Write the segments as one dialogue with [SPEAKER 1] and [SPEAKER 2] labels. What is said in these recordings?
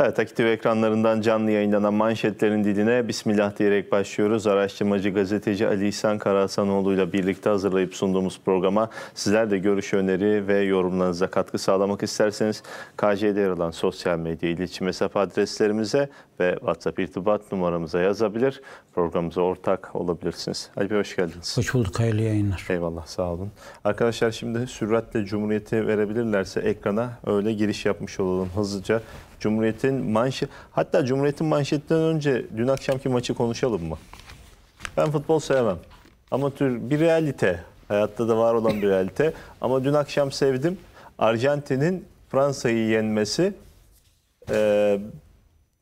[SPEAKER 1] Evet, Aktiv ekranlarından canlı yayınlanan manşetlerin diline Bismillah diyerek başlıyoruz. Araştırmacı gazeteci Ali İhsan Karahasanoğlu ile birlikte hazırlayıp sunduğumuz programa sizler de görüş öneri ve yorumlarınıza katkı sağlamak isterseniz KJ'de yer alan sosyal medya iletişim hesap adreslerimize ve WhatsApp irtibat numaramıza yazabilir. Programımıza ortak olabilirsiniz. Ali Bey hoş geldiniz.
[SPEAKER 2] Hoş bulduk. Hayırlı yayınlar.
[SPEAKER 1] Eyvallah. Sağ olun. Arkadaşlar şimdi süratle Cumhuriyeti verebilirlerse ekrana öyle giriş yapmış olalım hızlıca. Cumhuriyet'in manşet hatta Cumhuriyet'in manşetten önce dün akşamki maçı konuşalım mı? Ben futbol sevmem. Amatör bir realite. Hayatta da var olan bir realite. Ama dün akşam sevdim. Arjantin'in Fransa'yı yenmesi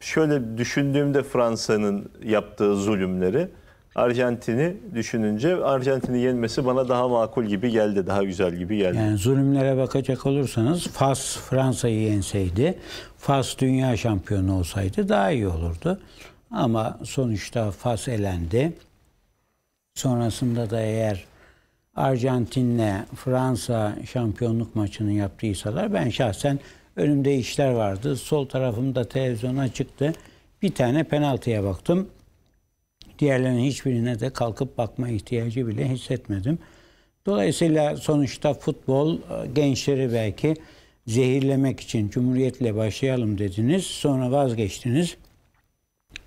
[SPEAKER 1] şöyle düşündüğümde Fransa'nın yaptığı zulümleri Arjantin'i düşününce Arjantin'i yenmesi bana daha makul gibi geldi, daha güzel gibi geldi. Yani
[SPEAKER 2] zulümlere bakacak olursanız Fas Fransa'yı yenseydi, Fas dünya şampiyonu olsaydı daha iyi olurdu. Ama sonuçta Fas elendi. Sonrasında da eğer Arjantin'le Fransa şampiyonluk maçını yaptıysalar ben şahsen Önümde işler vardı. Sol tarafımda televizyon açıktı. Bir tane penaltıya baktım. Diğerlerinin hiçbirine de kalkıp bakma ihtiyacı bile hissetmedim. Dolayısıyla sonuçta futbol e, gençleri belki zehirlemek için Cumhuriyet'le başlayalım dediniz. Sonra vazgeçtiniz.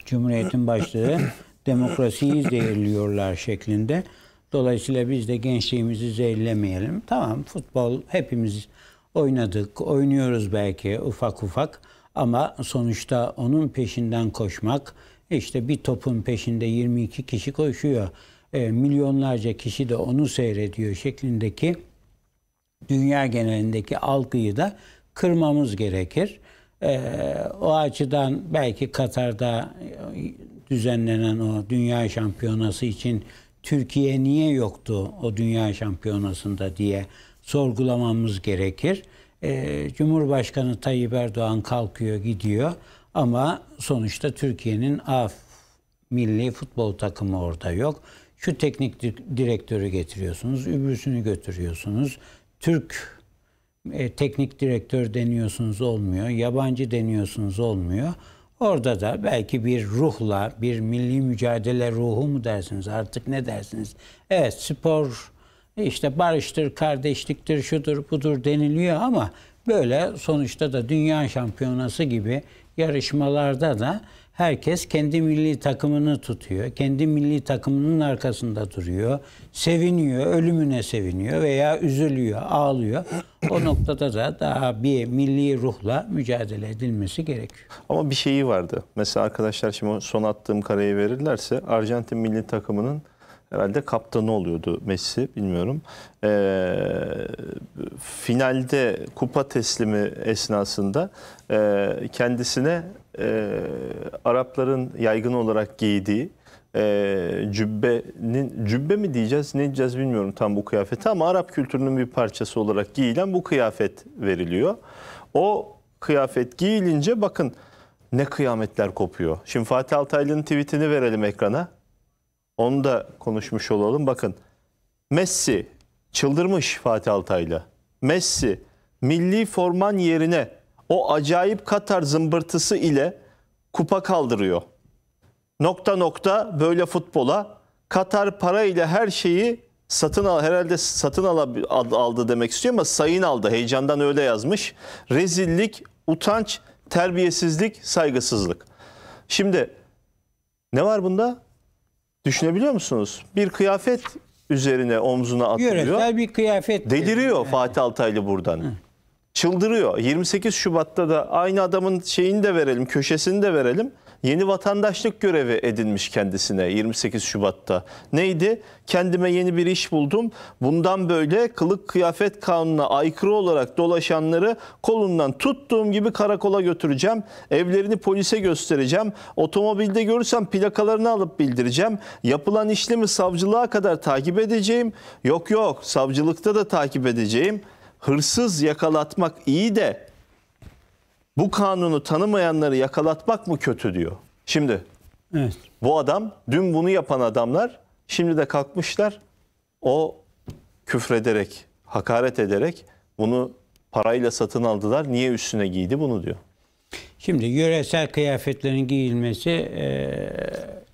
[SPEAKER 2] Cumhuriyet'in başlığı demokrasiyi zehirliyorlar şeklinde. Dolayısıyla biz de gençliğimizi zehirlemeyelim. Tamam futbol hepimiz oynadık, oynuyoruz belki ufak ufak ama sonuçta onun peşinden koşmak işte bir topun peşinde 22 kişi koşuyor. E, milyonlarca kişi de onu seyrediyor şeklindeki dünya genelindeki algıyı da kırmamız gerekir. E, o açıdan belki Katar'da e, düzenlenen o dünya şampiyonası için Türkiye niye yoktu o dünya şampiyonasında diye sorgulamamız gerekir. E, Cumhurbaşkanı Tayyip Erdoğan kalkıyor gidiyor ama sonuçta Türkiye'nin af milli futbol takımı orada yok. Şu teknik direktörü getiriyorsunuz, übürsünü götürüyorsunuz. Türk e, teknik direktör deniyorsunuz olmuyor, yabancı deniyorsunuz olmuyor. Orada da belki bir ruhla, bir milli mücadele ruhu mu dersiniz artık ne dersiniz? Evet spor e işte barıştır, kardeşliktir, şudur, budur deniliyor ama böyle sonuçta da dünya şampiyonası gibi yarışmalarda da herkes kendi milli takımını tutuyor. Kendi milli takımının arkasında duruyor. Seviniyor, ölümüne seviniyor veya üzülüyor, ağlıyor. O noktada da daha bir milli ruhla mücadele edilmesi gerekiyor.
[SPEAKER 1] Ama bir şeyi vardı. Mesela arkadaşlar şimdi son attığım kareyi verirlerse Arjantin milli takımının herhalde kaptanı oluyordu Messi bilmiyorum. E, finalde kupa teslimi esnasında e, kendisine e, Arapların yaygın olarak giydiği e, cübbenin cübbe mi diyeceğiz ne diyeceğiz bilmiyorum tam bu kıyafeti ama Arap kültürünün bir parçası olarak giyilen bu kıyafet veriliyor. O kıyafet giyilince bakın ne kıyametler kopuyor. Şimdi Fatih Altaylı'nın tweetini verelim ekrana. Onu da konuşmuş olalım. Bakın Messi çıldırmış Fatih Altay'la. Messi milli forman yerine o acayip Katar zımbırtısı ile kupa kaldırıyor. Nokta nokta böyle futbola Katar para ile her şeyi satın al herhalde satın al, aldı demek istiyor ama sayın aldı heyecandan öyle yazmış. Rezillik, utanç, terbiyesizlik, saygısızlık. Şimdi ne var bunda? Düşünebiliyor musunuz? Bir kıyafet üzerine omzuna atılıyor. Yöresel bir kıyafet. Deliriyor yani. Fatih Altaylı buradan. Hı. Çıldırıyor. 28 Şubat'ta da aynı adamın şeyini de verelim, köşesini de verelim yeni vatandaşlık görevi edinmiş kendisine 28 Şubat'ta. Neydi? Kendime yeni bir iş buldum. Bundan böyle kılık kıyafet kanununa aykırı olarak dolaşanları kolundan tuttuğum gibi karakola götüreceğim. Evlerini polise göstereceğim. Otomobilde görürsem plakalarını alıp bildireceğim. Yapılan işlemi savcılığa kadar takip edeceğim. Yok yok savcılıkta da takip edeceğim. Hırsız yakalatmak iyi de bu kanunu tanımayanları yakalatmak mı kötü diyor. Şimdi evet. bu adam dün bunu yapan adamlar şimdi de kalkmışlar o küfrederek, hakaret ederek bunu parayla satın aldılar. Niye üstüne giydi bunu diyor.
[SPEAKER 2] Şimdi yöresel kıyafetlerin giyilmesi e,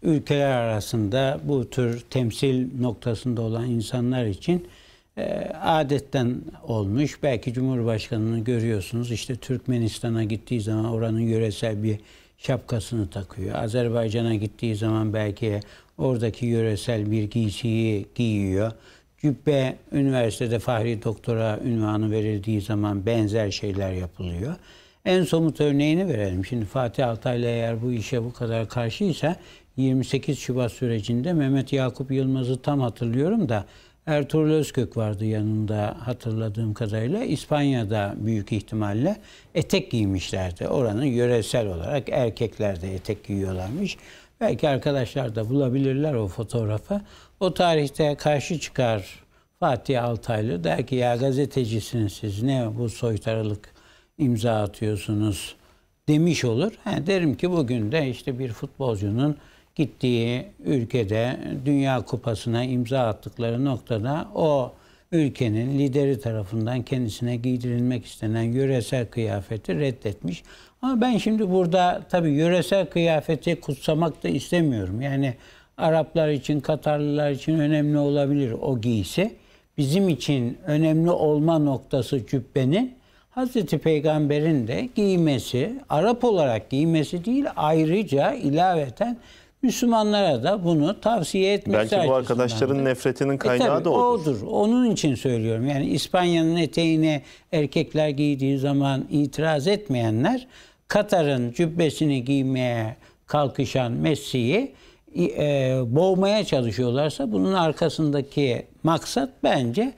[SPEAKER 2] ülkeler arasında bu tür temsil noktasında olan insanlar için ee, adetten olmuş. Belki Cumhurbaşkanı'nı görüyorsunuz işte Türkmenistan'a gittiği zaman oranın yöresel bir şapkasını takıyor. Azerbaycan'a gittiği zaman belki oradaki yöresel bir giysiyi giyiyor. Cübbe üniversitede Fahri Doktora ünvanı verildiği zaman benzer şeyler yapılıyor. En somut örneğini verelim. Şimdi Fatih Altaylı eğer bu işe bu kadar karşıysa 28 Şubat sürecinde Mehmet Yakup Yılmaz'ı tam hatırlıyorum da Ertuğrul Özkök vardı yanında hatırladığım kadarıyla. İspanya'da büyük ihtimalle etek giymişlerdi. Oranın yöresel olarak erkekler de etek giyiyorlarmış. Belki arkadaşlar da bulabilirler o fotoğrafı. O tarihte karşı çıkar Fatih Altaylı der ki ya gazetecisiniz siz ne bu soytarılık imza atıyorsunuz demiş olur. Ha, derim ki bugün de işte bir futbolcunun gittiği ülkede Dünya Kupası'na imza attıkları noktada o ülkenin lideri tarafından kendisine giydirilmek istenen yöresel kıyafeti reddetmiş. Ama ben şimdi burada tabii yöresel kıyafeti kutsamak da istemiyorum. Yani Araplar için, Katarlılar için önemli olabilir o giysi. Bizim için önemli olma noktası cübbenin Hazreti Peygamber'in de giymesi, Arap olarak giymesi değil ayrıca ilaveten Müslümanlara da bunu tavsiye etmek Belki bu arkadaşların nefretinin e kaynağı e, tabii, da olur. odur. Onun için söylüyorum. Yani İspanya'nın eteğine erkekler giydiği zaman itiraz etmeyenler Katar'ın cübbesini giymeye kalkışan Messi'yi e, boğmaya çalışıyorlarsa bunun arkasındaki maksat bence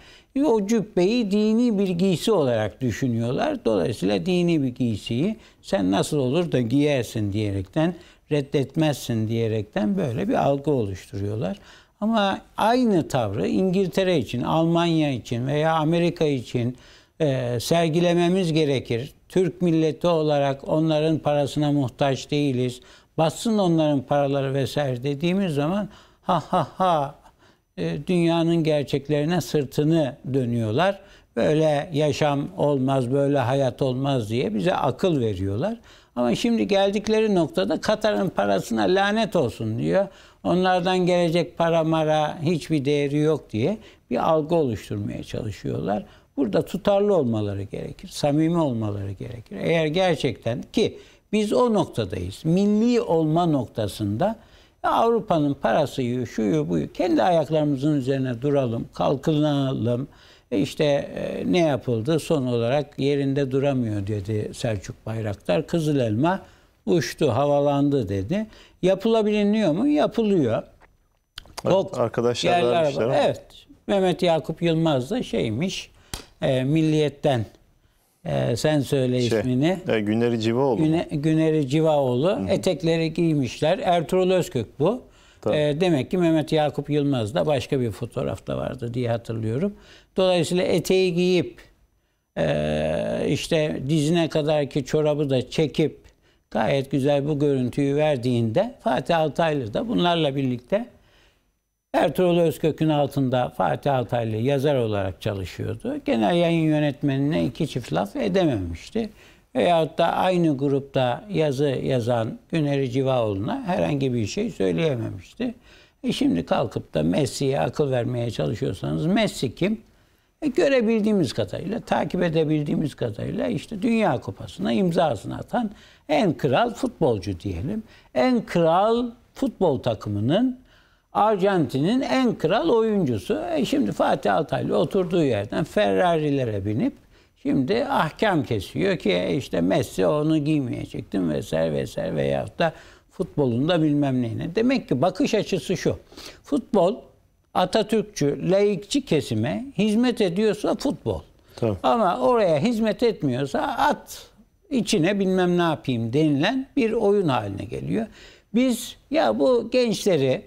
[SPEAKER 2] o cübbeyi dini bir giysi olarak düşünüyorlar. Dolayısıyla dini bir giysiyi sen nasıl olur da giyersin diyerekten reddetmezsin diyerekten böyle bir algı oluşturuyorlar. Ama aynı tavrı İngiltere için, Almanya için veya Amerika için e, sergilememiz gerekir. Türk milleti olarak onların parasına muhtaç değiliz. Batsın onların paraları vesaire dediğimiz zaman ha ha ha e, dünyanın gerçeklerine sırtını dönüyorlar böyle yaşam olmaz, böyle hayat olmaz diye bize akıl veriyorlar. Ama şimdi geldikleri noktada Katar'ın parasına lanet olsun diyor. Onlardan gelecek para mara hiçbir değeri yok diye bir algı oluşturmaya çalışıyorlar. Burada tutarlı olmaları gerekir, samimi olmaları gerekir. Eğer gerçekten ki biz o noktadayız. Milli olma noktasında Avrupa'nın parası, şuyu buyu kendi ayaklarımızın üzerine duralım, kalkınalım. E işte e, ne yapıldı? Son olarak yerinde duramıyor dedi Selçuk Bayraktar. Kızıl elma uçtu, havalandı dedi. Yapılabiliyor mu? Yapılıyor.
[SPEAKER 1] Evet, arkadaşlar vermişler. Var. Evet.
[SPEAKER 2] Mehmet Yakup Yılmaz da şeymiş. E, milliyetten e, sen söyle şey, ismini.
[SPEAKER 1] E, Güneri Civaoğlu.
[SPEAKER 2] Güne, Güneri Civaoğlu. Hı-hı. Etekleri giymişler. Ertuğrul Özkök bu. Tabii. E, demek ki Mehmet Yakup Yılmaz da başka bir fotoğrafta vardı diye hatırlıyorum. Dolayısıyla eteği giyip e, işte dizine kadarki çorabı da çekip gayet güzel bu görüntüyü verdiğinde Fatih Altaylı da bunlarla birlikte Ertuğrul Özkök'ün altında Fatih Altaylı yazar olarak çalışıyordu. Genel yayın yönetmenine iki çift laf edememişti. Veyahut da aynı grupta yazı yazan Güneri Civaoğlu'na herhangi bir şey söyleyememişti. E şimdi kalkıp da Messi'ye akıl vermeye çalışıyorsanız Messi kim? E, görebildiğimiz kadarıyla, takip edebildiğimiz kadarıyla işte Dünya Kupası'na imzasını atan en kral futbolcu diyelim. En kral futbol takımının Arjantin'in en kral oyuncusu. E şimdi Fatih Altaylı oturduğu yerden Ferrari'lere binip şimdi ahkam kesiyor ki e, işte Messi onu giymeyecektim vesaire vesaire veyahut da futbolunda bilmem neyine. Demek ki bakış açısı şu. Futbol Atatürkçü, laikçi kesime hizmet ediyorsa futbol. Tamam. Ama oraya hizmet etmiyorsa at içine bilmem ne yapayım denilen bir oyun haline geliyor. Biz ya bu gençleri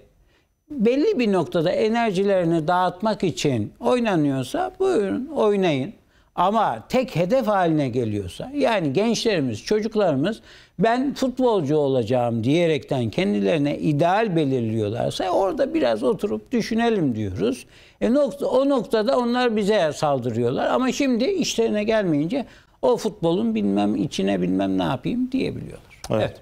[SPEAKER 2] belli bir noktada enerjilerini dağıtmak için oynanıyorsa buyurun oynayın. Ama tek hedef haline geliyorsa yani gençlerimiz, çocuklarımız ben futbolcu olacağım diyerekten kendilerine ideal belirliyorlarsa orada biraz oturup düşünelim diyoruz. E nokta, o noktada onlar bize saldırıyorlar ama şimdi işlerine gelmeyince o futbolun bilmem içine bilmem ne yapayım diyebiliyorlar.
[SPEAKER 1] Evet. evet.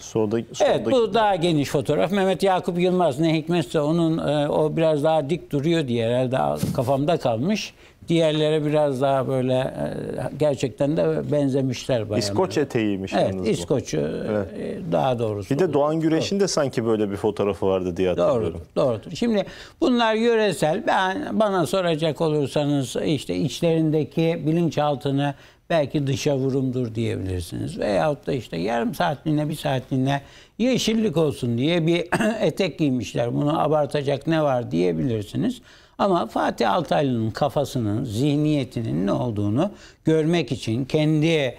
[SPEAKER 1] Solda, solda... Evet bu
[SPEAKER 2] daha geniş fotoğraf. Mehmet Yakup Yılmaz ne hikmetse onun e, o biraz daha dik duruyor diye herhalde kafamda kalmış. Diğerlere biraz daha böyle e, gerçekten de benzemişler bayağı. İskoç
[SPEAKER 1] eteğiymiş evet, yalnız bu. İskoç'u evet. E, daha doğrusu. Bir de Doğan Güreş'in de sanki böyle bir fotoğrafı vardı diye hatırlıyorum.
[SPEAKER 2] Doğrudur, doğrudur. Şimdi bunlar yöresel. Ben Bana soracak olursanız işte içlerindeki bilinçaltını belki dışa vurumdur diyebilirsiniz. Veyahut da işte yarım saatliğine bir saatliğine yeşillik olsun diye bir etek giymişler. Bunu abartacak ne var diyebilirsiniz. Ama Fatih Altaylı'nın kafasının, zihniyetinin ne olduğunu görmek için kendi e,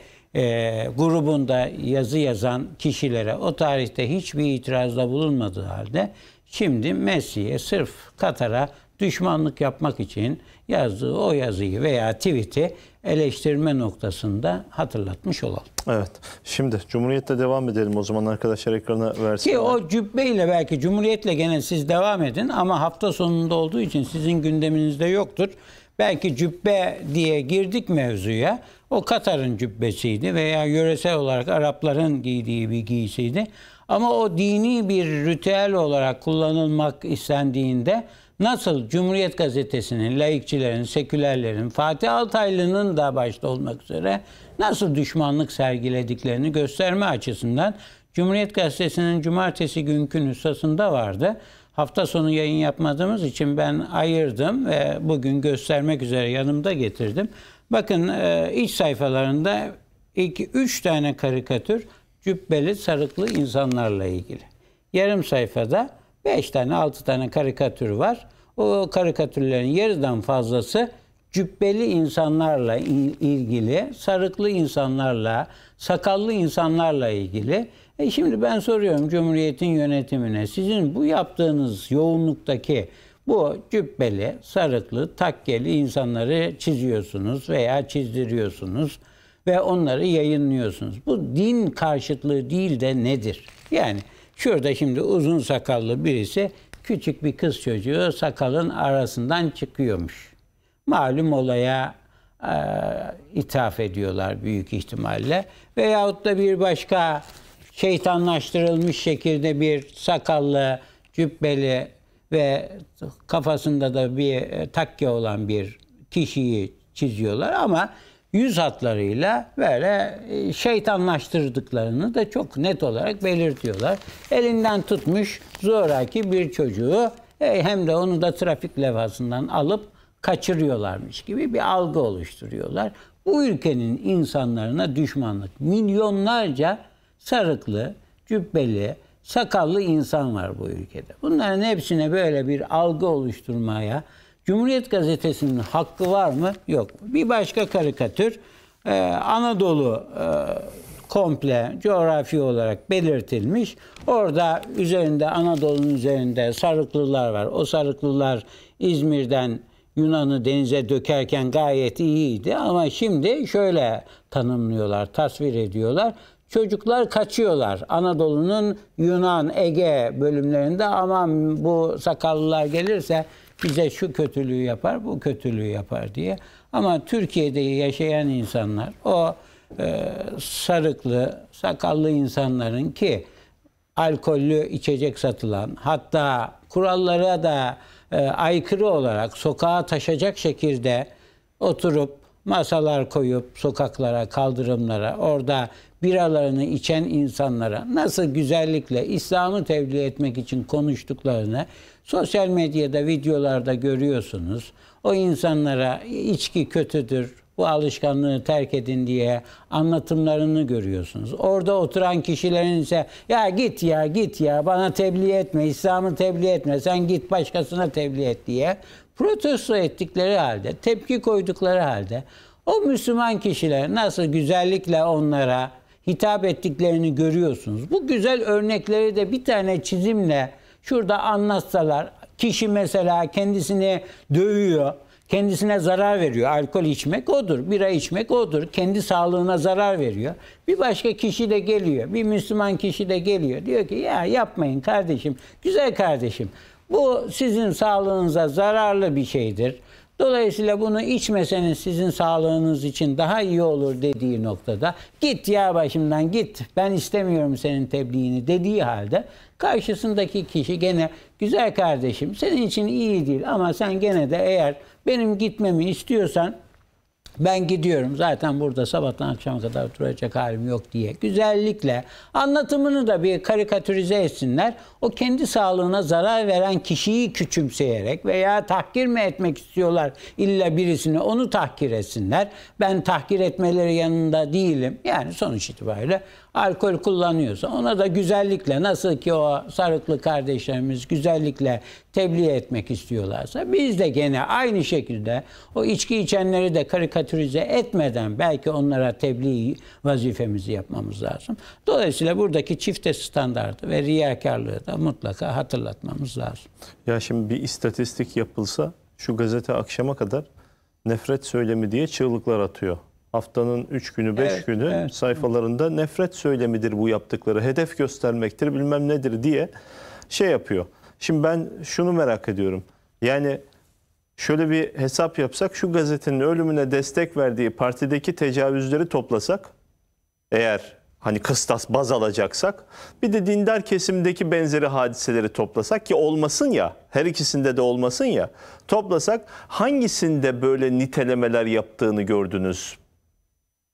[SPEAKER 2] grubunda yazı yazan kişilere o tarihte hiçbir itirazda bulunmadığı halde şimdi Messi'ye sırf Katar'a düşmanlık yapmak için yazdığı o yazıyı veya tweet'i eleştirme noktasında hatırlatmış olalım.
[SPEAKER 1] Evet. Şimdi Cumhuriyette devam edelim o zaman arkadaşlar ekrana versin. Ki o
[SPEAKER 2] cübbeyle belki Cumhuriyet'le gene siz devam edin ama hafta sonunda olduğu için sizin gündeminizde yoktur. Belki cübbe diye girdik mevzuya. O Katar'ın cübbesiydi veya yöresel olarak Arapların giydiği bir giysiydi. Ama o dini bir ritüel olarak kullanılmak istendiğinde Nasıl Cumhuriyet Gazetesi'nin, laikçilerin, sekülerlerin, Fatih Altaylı'nın da başta olmak üzere nasıl düşmanlık sergilediklerini gösterme açısından Cumhuriyet Gazetesi'nin cumartesi günkü nüshasında vardı. Hafta sonu yayın yapmadığımız için ben ayırdım ve bugün göstermek üzere yanımda getirdim. Bakın e, iç sayfalarında ilk üç tane karikatür cübbeli sarıklı insanlarla ilgili. Yarım sayfada 5 tane 6 tane karikatür var. O karikatürlerin yarıdan fazlası cübbeli insanlarla ilgili, sarıklı insanlarla, sakallı insanlarla ilgili. E şimdi ben soruyorum Cumhuriyet'in yönetimine, sizin bu yaptığınız yoğunluktaki bu cübbeli, sarıklı, takkeli insanları çiziyorsunuz veya çizdiriyorsunuz ve onları yayınlıyorsunuz. Bu din karşıtlığı değil de nedir? Yani Şurada şimdi uzun sakallı birisi küçük bir kız çocuğu sakalın arasından çıkıyormuş. Malum olaya e, ithaf ediyorlar büyük ihtimalle. Veyahut da bir başka şeytanlaştırılmış şekilde bir sakallı, cübbeli ve kafasında da bir e, takke olan bir kişiyi çiziyorlar ama yüz hatlarıyla böyle e, şeytanlaştırdıklarını da çok net olarak belirtiyorlar. Elinden tutmuş zoraki bir çocuğu e, hem de onu da trafik levhasından alıp kaçırıyorlarmış gibi bir algı oluşturuyorlar. Bu ülkenin insanlarına düşmanlık. Milyonlarca sarıklı, cübbeli, sakallı insan var bu ülkede. Bunların hepsine böyle bir algı oluşturmaya, Cumhuriyet Gazetesi'nin hakkı var mı? Yok. Bir başka karikatür. Ee, Anadolu e, komple coğrafi olarak belirtilmiş. Orada üzerinde Anadolu'nun üzerinde sarıklılar var. O sarıklılar İzmir'den Yunan'ı denize dökerken gayet iyiydi ama şimdi şöyle tanımlıyorlar, tasvir ediyorlar. Çocuklar kaçıyorlar Anadolu'nun Yunan, Ege bölümlerinde aman bu sakallılar gelirse bize şu kötülüğü yapar, bu kötülüğü yapar diye. Ama Türkiye'de yaşayan insanlar o e, sarıklı, sakallı insanların ki alkollü içecek satılan hatta kurallara da e, aykırı olarak sokağa taşacak şekilde oturup masalar koyup sokaklara, kaldırımlara, orada biralarını içen insanlara nasıl güzellikle İslam'ı tebliğ etmek için konuştuklarını Sosyal medyada, videolarda görüyorsunuz. O insanlara içki kötüdür, bu alışkanlığı terk edin diye anlatımlarını görüyorsunuz. Orada oturan kişilerin ise ya git ya git ya bana tebliğ etme, İslam'ı tebliğ etme, sen git başkasına tebliğ et diye protesto ettikleri halde, tepki koydukları halde o Müslüman kişiler nasıl güzellikle onlara hitap ettiklerini görüyorsunuz. Bu güzel örnekleri de bir tane çizimle Şurada anlatsalar kişi mesela kendisini dövüyor, kendisine zarar veriyor. Alkol içmek odur, bira içmek odur. Kendi sağlığına zarar veriyor. Bir başka kişi de geliyor, bir Müslüman kişi de geliyor. Diyor ki ya yapmayın kardeşim, güzel kardeşim. Bu sizin sağlığınıza zararlı bir şeydir Dolayısıyla bunu içmeseniz sizin sağlığınız için daha iyi olur dediği noktada git ya başımdan git ben istemiyorum senin tebliğini dediği halde karşısındaki kişi gene güzel kardeşim senin için iyi değil ama sen gene de eğer benim gitmemi istiyorsan ben gidiyorum zaten burada sabahtan akşama kadar duracak halim yok diye güzellikle anlatımını da bir karikatürize etsinler. O kendi sağlığına zarar veren kişiyi küçümseyerek veya tahkir mi etmek istiyorlar illa birisini onu tahkir etsinler. Ben tahkir etmeleri yanında değilim. Yani sonuç itibariyle alkol kullanıyorsa ona da güzellikle nasıl ki o sarıklı kardeşlerimiz güzellikle tebliğ etmek istiyorlarsa biz de gene aynı şekilde o içki içenleri de karikatürize etmeden belki onlara tebliğ vazifemizi yapmamız lazım. Dolayısıyla buradaki çifte standartı ve riyakarlığı da mutlaka hatırlatmamız
[SPEAKER 1] lazım. Ya şimdi bir istatistik yapılsa şu gazete akşama kadar nefret söylemi diye çığlıklar atıyor haftanın 3 günü 5 evet, günü evet. sayfalarında nefret söylemidir bu yaptıkları, hedef göstermektir bilmem nedir diye şey yapıyor. Şimdi ben şunu merak ediyorum. Yani şöyle bir hesap yapsak şu gazetenin ölümüne destek verdiği partideki tecavüzleri toplasak eğer hani kıstas baz alacaksak bir de dindar kesimdeki benzeri hadiseleri toplasak ki olmasın ya her ikisinde de olmasın ya toplasak hangisinde böyle nitelemeler yaptığını gördünüz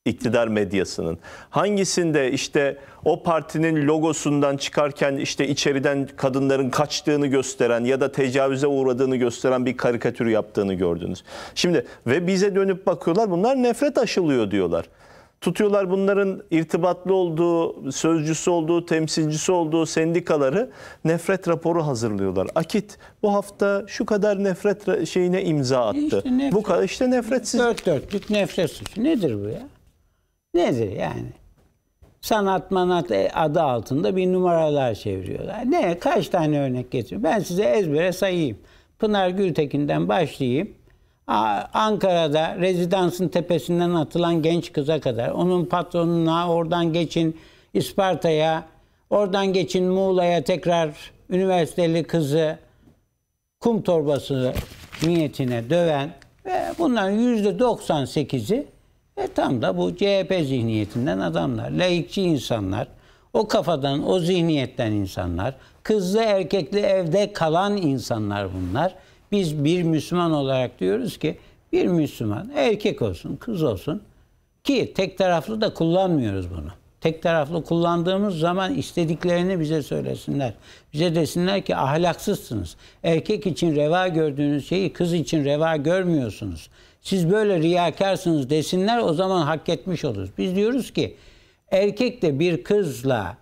[SPEAKER 1] iktidar medyasının. Hangisinde işte o partinin logosundan çıkarken işte içeriden kadınların kaçtığını gösteren ya da tecavüze uğradığını gösteren bir karikatür yaptığını gördünüz. Şimdi ve bize dönüp bakıyorlar bunlar nefret aşılıyor diyorlar. Tutuyorlar bunların irtibatlı olduğu, sözcüsü olduğu, temsilcisi olduğu sendikaları nefret raporu hazırlıyorlar. Akit bu hafta şu kadar nefret şeyine imza attı. İşte nefret. Bu kadar işte nefretsiz. Dört dörtlük nefret Nedir bu ya? nedir yani? Sanat
[SPEAKER 2] manat e, adı altında bir numaralar çeviriyorlar. Ne? Kaç tane örnek getiriyor? Ben size ezbere sayayım. Pınar Gültekin'den başlayayım. Ankara'da rezidansın tepesinden atılan genç kıza kadar. Onun patronuna oradan geçin İsparta'ya, oradan geçin Muğla'ya tekrar üniversiteli kızı kum torbası niyetine döven ve bunların yüzde %98'i e tam da bu CHP zihniyetinden adamlar, laikçi insanlar, o kafadan, o zihniyetten insanlar, kızlı erkekli evde kalan insanlar bunlar. Biz bir Müslüman olarak diyoruz ki bir Müslüman erkek olsun, kız olsun ki tek taraflı da kullanmıyoruz bunu. Tek taraflı kullandığımız zaman istediklerini bize söylesinler. Bize desinler ki ahlaksızsınız. Erkek için reva gördüğünüz şeyi kız için reva görmüyorsunuz siz böyle riyakarsınız desinler o zaman hak etmiş oluruz. Biz diyoruz ki erkek de bir kızla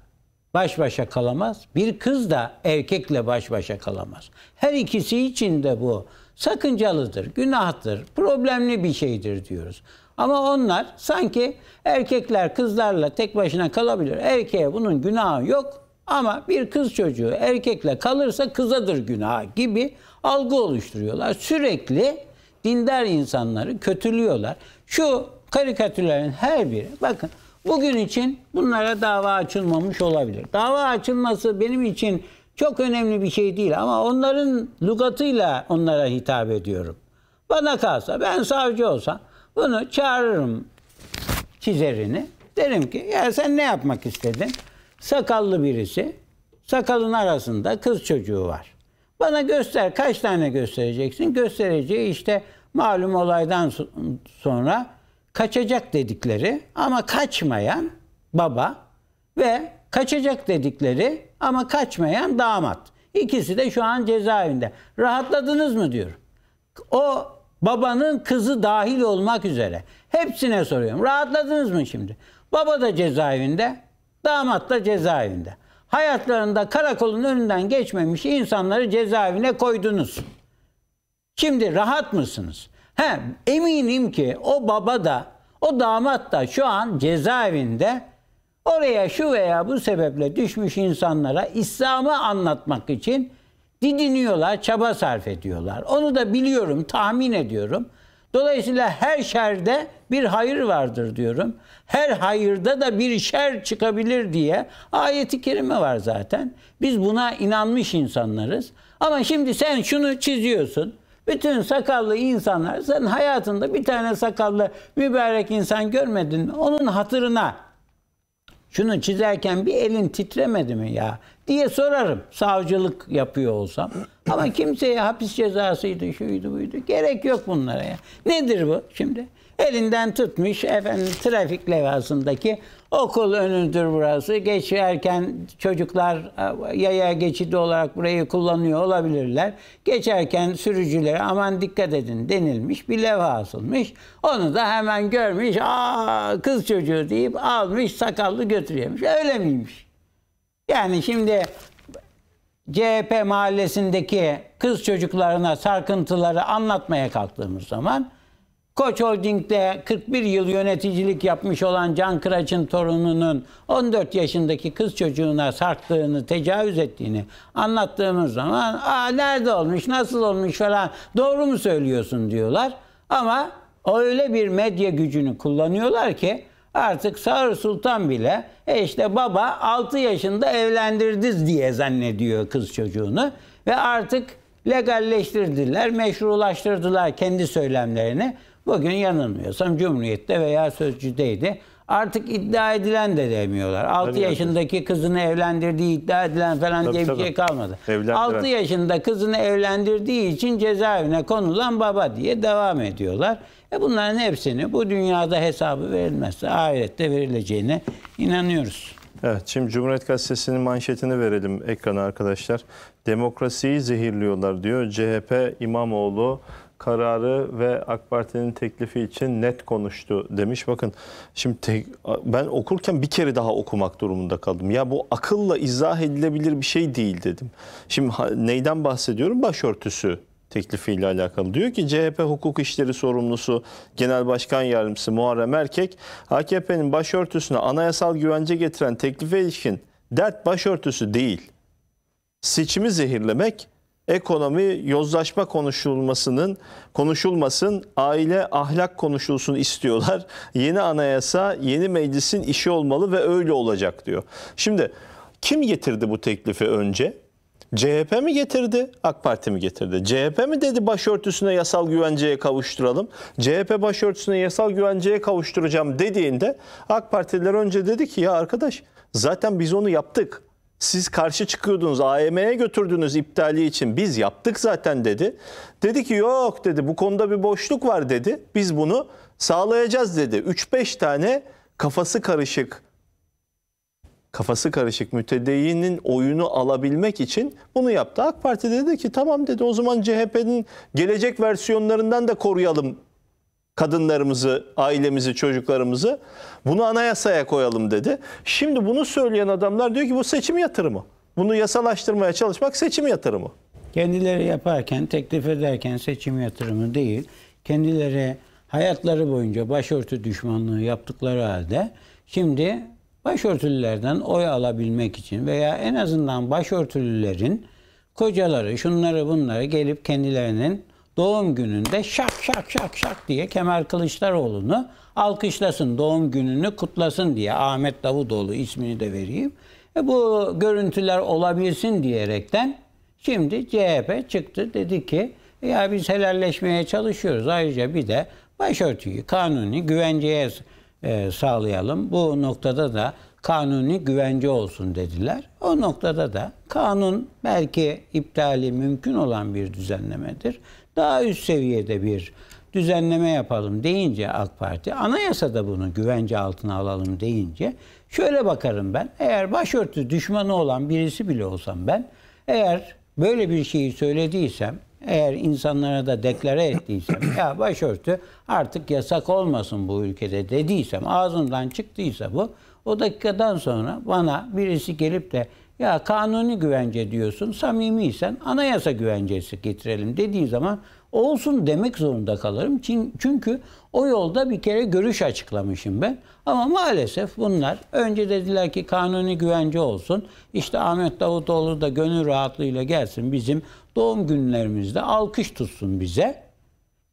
[SPEAKER 2] baş başa kalamaz. Bir kız da erkekle baş başa kalamaz. Her ikisi için de bu sakıncalıdır, günahtır, problemli bir şeydir diyoruz. Ama onlar sanki erkekler kızlarla tek başına kalabilir. Erkeğe bunun günahı yok ama bir kız çocuğu erkekle kalırsa kızadır günah gibi algı oluşturuyorlar. Sürekli dindar insanları kötülüyorlar. Şu karikatürlerin her biri bakın bugün için bunlara dava açılmamış olabilir. Dava açılması benim için çok önemli bir şey değil ama onların lugatıyla onlara hitap ediyorum. Bana kalsa ben savcı olsam bunu çağırırım çizerini. Derim ki ya sen ne yapmak istedin? Sakallı birisi. Sakalın arasında kız çocuğu var. Bana göster kaç tane göstereceksin? Göstereceği işte malum olaydan sonra kaçacak dedikleri ama kaçmayan baba ve kaçacak dedikleri ama kaçmayan damat. İkisi de şu an cezaevinde. Rahatladınız mı diyor? O babanın kızı dahil olmak üzere. Hepsine soruyorum. Rahatladınız mı şimdi? Baba da cezaevinde, damat da cezaevinde hayatlarında karakolun önünden geçmemiş insanları cezaevine koydunuz. Şimdi rahat mısınız? He, eminim ki o baba da o damat da şu an cezaevinde oraya şu veya bu sebeple düşmüş insanlara İslam'ı anlatmak için didiniyorlar, çaba sarf ediyorlar. Onu da biliyorum, tahmin ediyorum. Dolayısıyla her şerde bir hayır vardır diyorum. Her hayırda da bir şer çıkabilir diye ayeti kerime var zaten. Biz buna inanmış insanlarız. Ama şimdi sen şunu çiziyorsun. Bütün sakallı insanlar, sen hayatında bir tane sakallı mübarek insan görmedin. Onun hatırına şunu çizerken bir elin titremedi mi ya diye sorarım. Savcılık yapıyor olsam. Ama kimseye hapis cezasıydı, şuydu buydu. Gerek yok bunlara ya. Nedir bu şimdi? Elinden tutmuş efendim trafik levhasındaki Okul önündür burası. Geçerken çocuklar e, yaya geçidi olarak burayı kullanıyor olabilirler. Geçerken sürücülere aman dikkat edin denilmiş bir levha asılmış. Onu da hemen görmüş. Aa kız çocuğu deyip almış sakallı götürüyormuş. Öyle miymiş? Yani şimdi CHP mahallesindeki kız çocuklarına sarkıntıları anlatmaya kalktığımız zaman Koç Holding'de 41 yıl yöneticilik yapmış olan Can Kıraç'ın torununun 14 yaşındaki kız çocuğuna sarktığını, tecavüz ettiğini anlattığımız zaman Aa, nerede olmuş, nasıl olmuş falan doğru mu söylüyorsun diyorlar. Ama öyle bir medya gücünü kullanıyorlar ki artık Sarı Sultan bile e işte baba 6 yaşında evlendirdiz diye zannediyor kız çocuğunu ve artık legalleştirdiler, meşrulaştırdılar kendi söylemlerini. Bugün yanılmıyorsam Cumhuriyet'te veya Sözcü'deydi. Artık iddia edilen de demiyorlar. 6 Tabii yaşındaki yani. kızını evlendirdiği iddia edilen falan tabii, diye tabii. şey kalmadı. Evlendiren. 6 yaşında kızını evlendirdiği için cezaevine konulan baba diye devam ediyorlar. E bunların
[SPEAKER 1] hepsini bu dünyada hesabı verilmezse ahirette verileceğine inanıyoruz. Evet, şimdi Cumhuriyet Gazetesi'nin manşetini verelim ekrana arkadaşlar. Demokrasiyi zehirliyorlar diyor. CHP İmamoğlu kararı ve AK Parti'nin teklifi için net konuştu demiş. Bakın şimdi te, ben okurken bir kere daha okumak durumunda kaldım. Ya bu akılla izah edilebilir bir şey değil dedim. Şimdi neyden bahsediyorum? Başörtüsü teklifiyle alakalı. Diyor ki CHP hukuk işleri sorumlusu Genel Başkan Yardımcısı Muharrem Erkek, AKP'nin başörtüsüne anayasal güvence getiren teklife ilişkin dert başörtüsü değil. Seçimi zehirlemek ekonomi yozlaşma konuşulmasının konuşulmasın, aile ahlak konuşulsun istiyorlar. Yeni anayasa, yeni meclisin işi olmalı ve öyle olacak diyor. Şimdi kim getirdi bu teklifi önce? CHP mi getirdi, AK Parti mi getirdi? CHP mi dedi başörtüsüne yasal güvenceye kavuşturalım? CHP başörtüsüne yasal güvenceye kavuşturacağım dediğinde AK Partililer önce dedi ki ya arkadaş zaten biz onu yaptık. Siz karşı çıkıyordunuz AYM'ye e götürdünüz iptali için biz yaptık zaten dedi. Dedi ki yok dedi bu konuda bir boşluk var dedi. Biz bunu sağlayacağız dedi. 3-5 tane kafası karışık kafası karışık mütedeyyinin oyunu alabilmek için bunu yaptı. AK Parti dedi ki tamam dedi o zaman CHP'nin gelecek versiyonlarından da koruyalım kadınlarımızı, ailemizi, çocuklarımızı bunu anayasaya koyalım dedi. Şimdi bunu söyleyen adamlar diyor ki bu seçim yatırımı. Bunu yasalaştırmaya çalışmak seçim yatırımı.
[SPEAKER 2] Kendileri yaparken, teklif ederken seçim yatırımı değil, kendileri hayatları boyunca başörtü düşmanlığı yaptıkları halde şimdi başörtülülerden oy alabilmek için veya en azından başörtülülerin kocaları şunları bunları gelip kendilerinin doğum gününde şak şak şak şak diye Kemal Kılıçdaroğlu'nu alkışlasın, doğum gününü kutlasın diye Ahmet Davutoğlu ismini de vereyim. E bu görüntüler olabilsin diyerekten şimdi CHP çıktı dedi ki ya biz helalleşmeye çalışıyoruz. Ayrıca bir de başörtüyü kanuni güvenceye e, sağlayalım. Bu noktada da kanuni güvence olsun dediler. O noktada da kanun belki iptali mümkün olan bir düzenlemedir daha üst seviyede bir düzenleme yapalım deyince AK Parti anayasada bunu güvence altına alalım deyince şöyle bakarım ben eğer başörtü düşmanı olan birisi bile olsam ben eğer böyle bir şeyi söylediysem eğer insanlara da deklare ettiysem ya başörtü artık yasak olmasın bu ülkede dediysem ağzımdan çıktıysa bu o dakikadan sonra bana birisi gelip de ya kanuni güvence diyorsun, samimiysen anayasa güvencesi getirelim dediği zaman olsun demek zorunda kalırım. Çünkü o yolda bir kere görüş açıklamışım ben. Ama maalesef bunlar önce dediler ki kanuni güvence olsun. İşte Ahmet Davutoğlu da gönül rahatlığıyla gelsin bizim doğum günlerimizde alkış tutsun bize.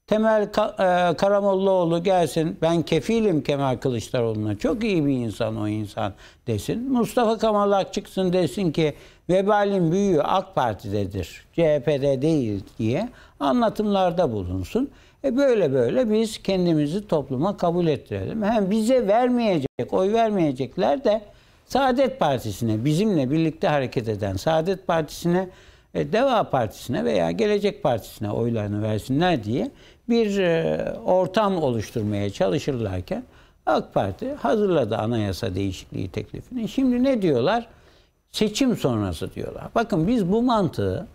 [SPEAKER 2] Temel e, Karamollaoğlu gelsin ben kefilim Kemal Kılıçdaroğlu'na çok iyi bir insan o insan desin. Mustafa Kamalak çıksın desin ki vebalin büyüğü AK Parti'dedir CHP'de değil diye anlatımlarda bulunsun. E böyle böyle biz kendimizi topluma kabul ettirelim. Hem bize vermeyecek, oy vermeyecekler de Saadet Partisi'ne bizimle birlikte hareket eden Saadet Partisi'ne e, Deva Partisi'ne veya Gelecek Partisi'ne oylarını versinler diye bir e, ortam oluşturmaya çalışırlarken AK Parti hazırladı anayasa değişikliği teklifini. Şimdi ne diyorlar? Seçim sonrası diyorlar. Bakın biz bu mantığı,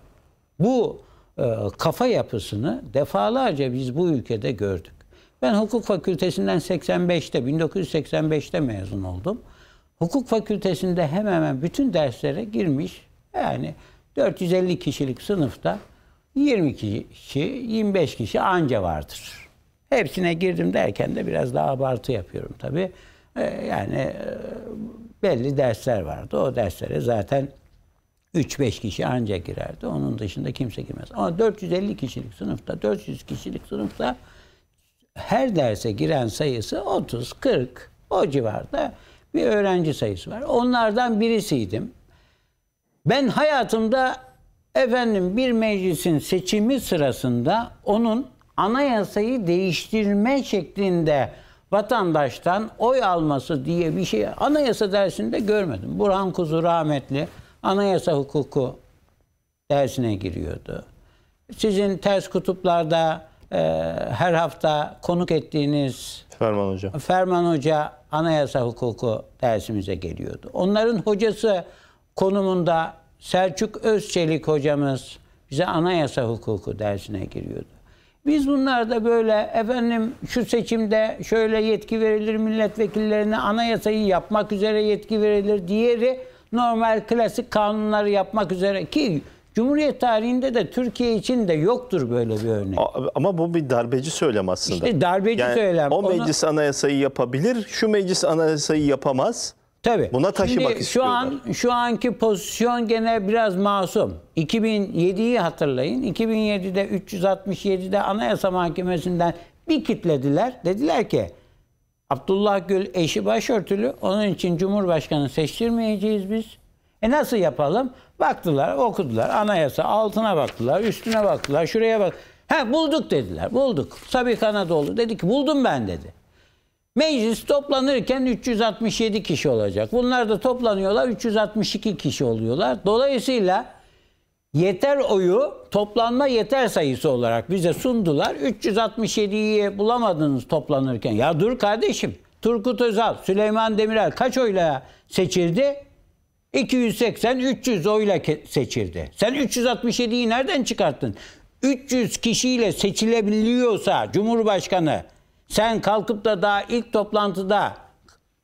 [SPEAKER 2] bu e, kafa yapısını defalarca biz bu ülkede gördük. Ben hukuk fakültesinden 85'te, 1985'te mezun oldum. Hukuk fakültesinde hemen hemen bütün derslere girmiş. Yani 450 kişilik sınıfta 20 kişi, 25 kişi anca vardır. Hepsine girdim derken de biraz daha abartı yapıyorum tabii. Ee, yani e, belli dersler vardı. O derslere zaten 3-5 kişi anca girerdi. Onun dışında kimse girmez. Ama 450 kişilik sınıfta, 400 kişilik sınıfta her derse giren sayısı 30-40 o civarda bir öğrenci sayısı var. Onlardan birisiydim. Ben hayatımda efendim bir meclisin seçimi sırasında onun anayasayı değiştirme şeklinde vatandaştan oy alması diye bir şey anayasa dersinde görmedim. Burhan Kuzu rahmetli anayasa hukuku dersine giriyordu. Sizin ters kutuplarda e, her hafta konuk ettiğiniz Ferman Hoca. Ferman Hoca anayasa hukuku dersimize geliyordu. Onların hocası konumunda Selçuk Özçelik hocamız bize anayasa hukuku dersine giriyordu. Biz bunlar da böyle efendim şu seçimde şöyle yetki verilir milletvekillerine anayasayı yapmak üzere yetki verilir. Diğeri normal klasik kanunları yapmak üzere ki Cumhuriyet tarihinde de
[SPEAKER 1] Türkiye için de yoktur böyle bir örnek. Ama bu bir darbeci söylem aslında. İşte darbeci yani söylem. O meclis Onu... anayasayı yapabilir, şu meclis anayasayı yapamaz. Tabii. Buna taşımak Şimdi, istiyorlar.
[SPEAKER 2] Şu an şu anki pozisyon gene biraz masum. 2007'yi hatırlayın. 2007'de 367'de Anayasa Mahkemesi'nden bir kitlediler. Dediler ki Abdullah Gül eşi başörtülü. Onun için Cumhurbaşkanı seçtirmeyeceğiz biz. E nasıl yapalım? Baktılar, okudular. Anayasa altına baktılar, üstüne baktılar, şuraya bak. He bulduk dediler. Bulduk. Sabih Anadolu dedi ki buldum ben dedi. Meclis toplanırken 367 kişi olacak. Bunlar da toplanıyorlar 362 kişi oluyorlar. Dolayısıyla yeter oyu toplanma yeter sayısı olarak bize sundular. 367'yi bulamadınız toplanırken. Ya dur kardeşim. Turgut Özal, Süleyman Demirel kaç oyla seçildi? 280, 300 oyla seçildi. Sen 367'yi nereden çıkarttın? 300 kişiyle seçilebiliyorsa Cumhurbaşkanı sen kalkıp da daha ilk toplantıda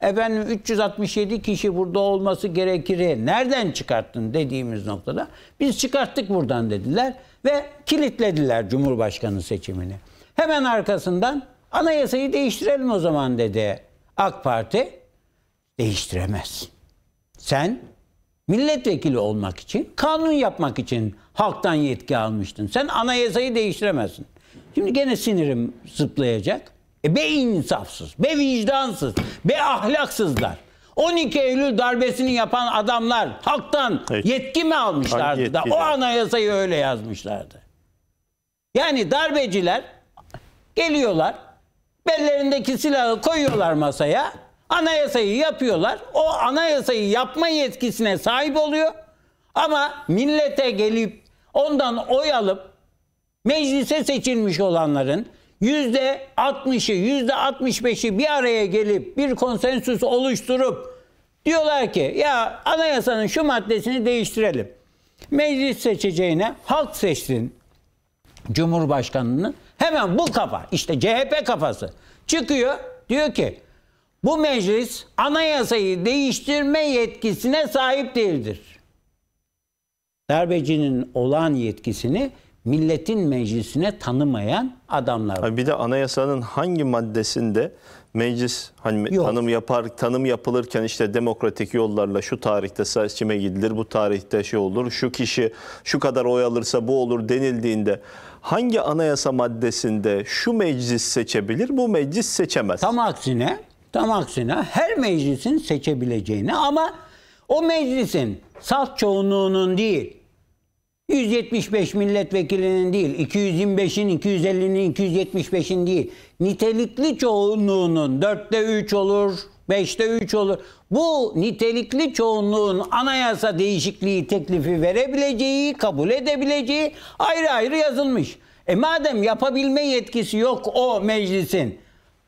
[SPEAKER 2] efendim 367 kişi burada olması gerekir. Nereden çıkarttın dediğimiz noktada biz çıkarttık buradan dediler ve kilitlediler Cumhurbaşkanı seçimini. Hemen arkasından anayasayı değiştirelim o zaman dedi AK Parti. Değiştiremez. Sen milletvekili olmak için, kanun yapmak için halktan yetki almıştın. Sen anayasayı değiştiremezsin. Şimdi gene sinirim zıplayacak. E be insafsız, be vicdansız, be ahlaksızlar. 12 Eylül darbesini yapan adamlar halktan yetki mi almışlardı da o anayasayı öyle yazmışlardı. Yani darbeciler geliyorlar, bellerindeki silahı koyuyorlar masaya, anayasayı yapıyorlar. O anayasayı yapma yetkisine sahip oluyor. Ama millete gelip ondan oy alıp meclise seçilmiş olanların yüzde 60'ı, yüzde 65'i bir araya gelip bir konsensüs oluşturup diyorlar ki ya anayasanın şu maddesini değiştirelim. Meclis seçeceğine halk seçsin Cumhurbaşkanını. Hemen bu kafa işte CHP kafası çıkıyor diyor ki bu meclis anayasayı değiştirme yetkisine sahip değildir. Darbecinin olan yetkisini
[SPEAKER 1] milletin meclisine tanımayan adamlar var. Bir de anayasanın hangi maddesinde meclis hani Yok. tanım yapar tanım yapılırken işte demokratik yollarla şu tarihte seçime gidilir, bu tarihte şey olur, şu kişi şu kadar oy alırsa bu olur denildiğinde hangi anayasa maddesinde şu meclis seçebilir, bu meclis seçemez? Tam aksine, tam aksine her meclisin seçebileceğini ama
[SPEAKER 2] o meclisin salt çoğunluğunun değil, 175 milletvekilinin değil, 225'in, 250'nin, 275'in değil. Nitelikli çoğunluğunun 4'te 3 olur, 5'te 3 olur. Bu nitelikli çoğunluğun anayasa değişikliği teklifi verebileceği, kabul edebileceği ayrı ayrı yazılmış. E madem yapabilme yetkisi yok o meclisin.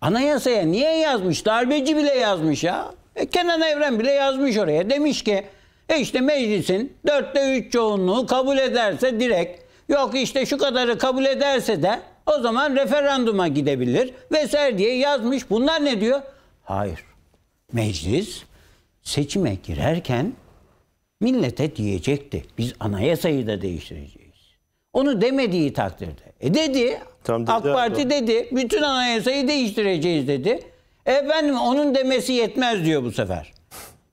[SPEAKER 2] Anayasaya niye yazmış? Darbeci bile yazmış ya. E Kenan Evren bile yazmış oraya. Demiş ki e işte meclisin dörtte üç çoğunluğu kabul ederse direkt yok işte şu kadarı kabul ederse de o zaman referanduma gidebilir vesaire diye yazmış. Bunlar ne diyor? Hayır. Meclis seçime girerken millete diyecekti. Biz anayasayı da değiştireceğiz. Onu demediği takdirde. E dedi. Tam AK Parti dedi. Bütün anayasayı değiştireceğiz dedi. Efendim onun demesi yetmez diyor bu sefer.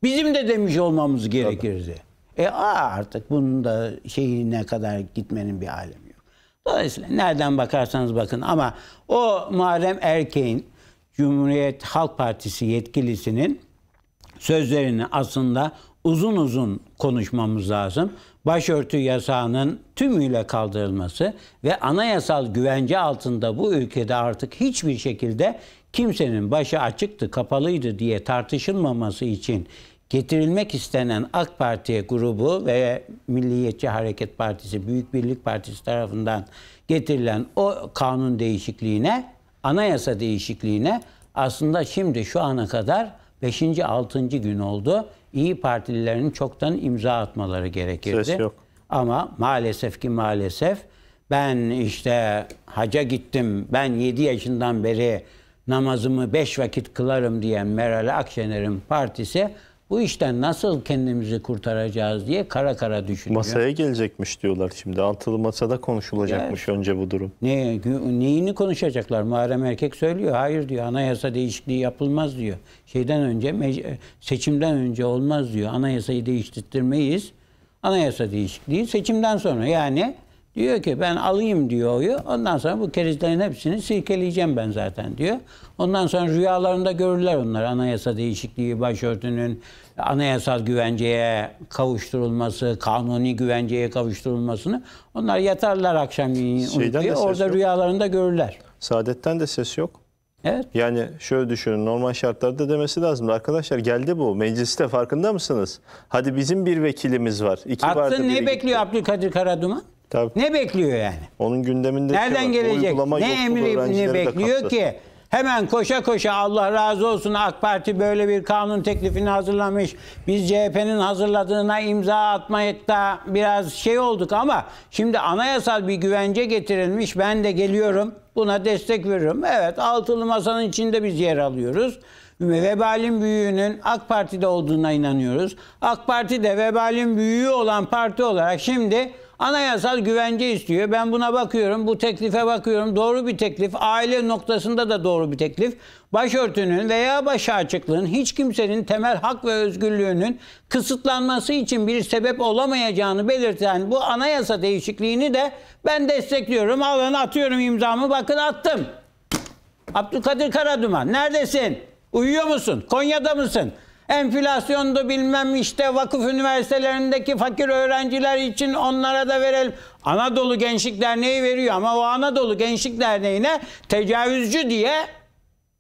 [SPEAKER 2] Bizim de demiş olmamız gerekirdi. Tabii. E aa, artık bunun da şeyi ne kadar gitmenin bir alemi yok. Dolayısıyla nereden bakarsanız bakın ama o Muharrem erkeğin Cumhuriyet Halk Partisi yetkilisinin sözlerini aslında uzun uzun konuşmamız lazım. Başörtü yasağının tümüyle kaldırılması ve anayasal güvence altında bu ülkede artık hiçbir şekilde kimsenin başı açıktı, kapalıydı diye tartışılmaması için getirilmek istenen AK Parti grubu ve Milliyetçi Hareket Partisi, Büyük Birlik Partisi tarafından getirilen o kanun değişikliğine, anayasa değişikliğine aslında şimdi şu ana kadar 5. 6. gün oldu. İyi Partililerin çoktan imza atmaları gerekirdi. Ses yok. Ama maalesef ki maalesef ben işte haca gittim. Ben 7 yaşından beri namazımı beş vakit kılarım diyen Meral Akşener'in partisi bu işten nasıl kendimizi kurtaracağız diye kara kara düşünüyor. Masaya
[SPEAKER 1] gelecekmiş diyorlar şimdi. Altılı masada konuşulacakmış ya, önce bu durum.
[SPEAKER 2] Ne, neyini konuşacaklar? Muharrem Erkek söylüyor. Hayır diyor anayasa değişikliği yapılmaz diyor. Şeyden önce seçimden önce olmaz diyor. Anayasayı değiştirmeyiz. Anayasa değişikliği seçimden sonra yani Diyor ki ben alayım diyor oyu. Ondan sonra bu kerizlerin hepsini silkeleyeceğim ben zaten diyor. Ondan sonra rüyalarında görürler onlar anayasa değişikliği, başörtünün anayasal güvenceye kavuşturulması, kanuni güvenceye kavuşturulmasını. Onlar yatarlar
[SPEAKER 1] akşamleyin uykuya. Orada yok. rüyalarında görürler. Saadetten de ses yok. Evet. Yani şöyle düşünün normal şartlarda demesi lazım. Arkadaşlar geldi bu. Mecliste farkında mısınız? Hadi bizim bir vekilimiz var. İki Aklın ne
[SPEAKER 2] bekliyor Abdülkadir Karaduman?
[SPEAKER 1] Tabii. Ne bekliyor yani? Onun gündeminde nereden şey gelecek? Ne emrini bekliyor ki? Hemen koşa
[SPEAKER 2] koşa Allah razı olsun AK Parti böyle bir kanun teklifini hazırlamış. Biz CHP'nin hazırladığına imza atmakta biraz şey olduk ama şimdi anayasal bir güvence getirilmiş. Ben de geliyorum buna destek veriyorum. Evet altılı masanın içinde biz yer alıyoruz. Ve vebalin büyüğünün AK Parti'de olduğuna inanıyoruz. AK Parti de vebalin büyüğü olan parti olarak şimdi Anayasal güvence istiyor. Ben buna bakıyorum, bu teklife bakıyorum. Doğru bir teklif. Aile noktasında da doğru bir teklif. Başörtünün veya baş açıklığın hiç kimsenin temel hak ve özgürlüğünün kısıtlanması için bir sebep olamayacağını belirten bu anayasa değişikliğini de ben destekliyorum. Alın atıyorum imzamı. Bakın attım. Abdülkadir Karaduman neredesin? Uyuyor musun? Konya'da mısın? Enflasyondu bilmem işte vakıf üniversitelerindeki fakir öğrenciler için onlara da verelim. Anadolu Gençlik Derneği veriyor ama o Anadolu Gençlik Derneği'ne tecavüzcü diye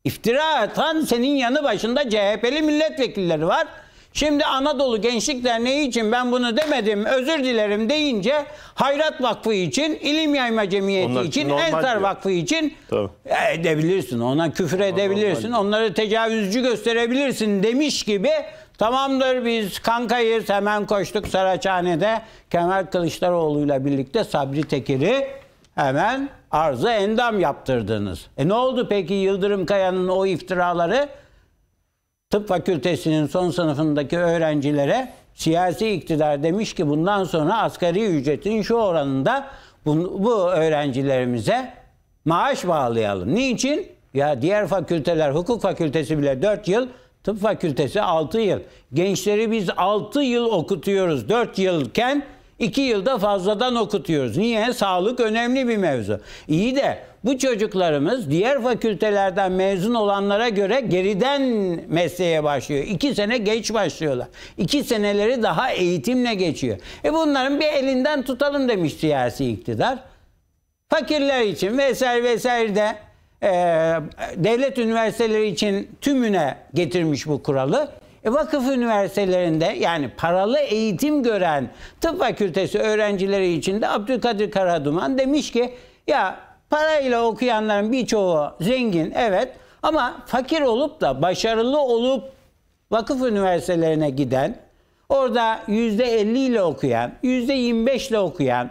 [SPEAKER 2] iftira atan senin yanı başında CHP'li milletvekilleri var. Şimdi Anadolu Gençlik Derneği için ben bunu demedim, özür dilerim deyince Hayrat Vakfı için, İlim Yayma Cemiyeti Onlar için, Ensar diyor. Vakfı için Tabii. E, edebilirsin. Ona küfür Onlar edebilirsin. Normal. Onları tecavüzcü gösterebilirsin demiş gibi Tamamdır biz kankayız hemen koştuk Saraçhane'de Kemal Kılıçdaroğlu'yla birlikte Sabri Tekiri hemen arza endam yaptırdınız. E ne oldu peki Yıldırım Kaya'nın o iftiraları? tıp fakültesinin son sınıfındaki öğrencilere siyasi iktidar demiş ki bundan sonra asgari ücretin şu oranında bu, bu öğrencilerimize maaş bağlayalım. Niçin? Ya diğer fakülteler, hukuk fakültesi bile 4 yıl, tıp fakültesi 6 yıl. Gençleri biz 6 yıl okutuyoruz. 4 yılken İki yılda fazladan okutuyoruz. Niye? Sağlık önemli bir mevzu. İyi de bu çocuklarımız diğer fakültelerden mezun olanlara göre geriden mesleğe başlıyor. İki sene geç başlıyorlar. İki seneleri daha eğitimle geçiyor. E bunların bir elinden tutalım demiş siyasi iktidar. Fakirler için vesaire vesaire de e, devlet üniversiteleri için tümüne getirmiş bu kuralı. E, vakıf üniversitelerinde yani paralı eğitim gören tıp fakültesi öğrencileri için de Abdülkadir Karaduman demiş ki ya parayla okuyanların birçoğu zengin evet ama fakir olup da başarılı olup vakıf üniversitelerine giden orada %50 ile okuyan %25 ile okuyan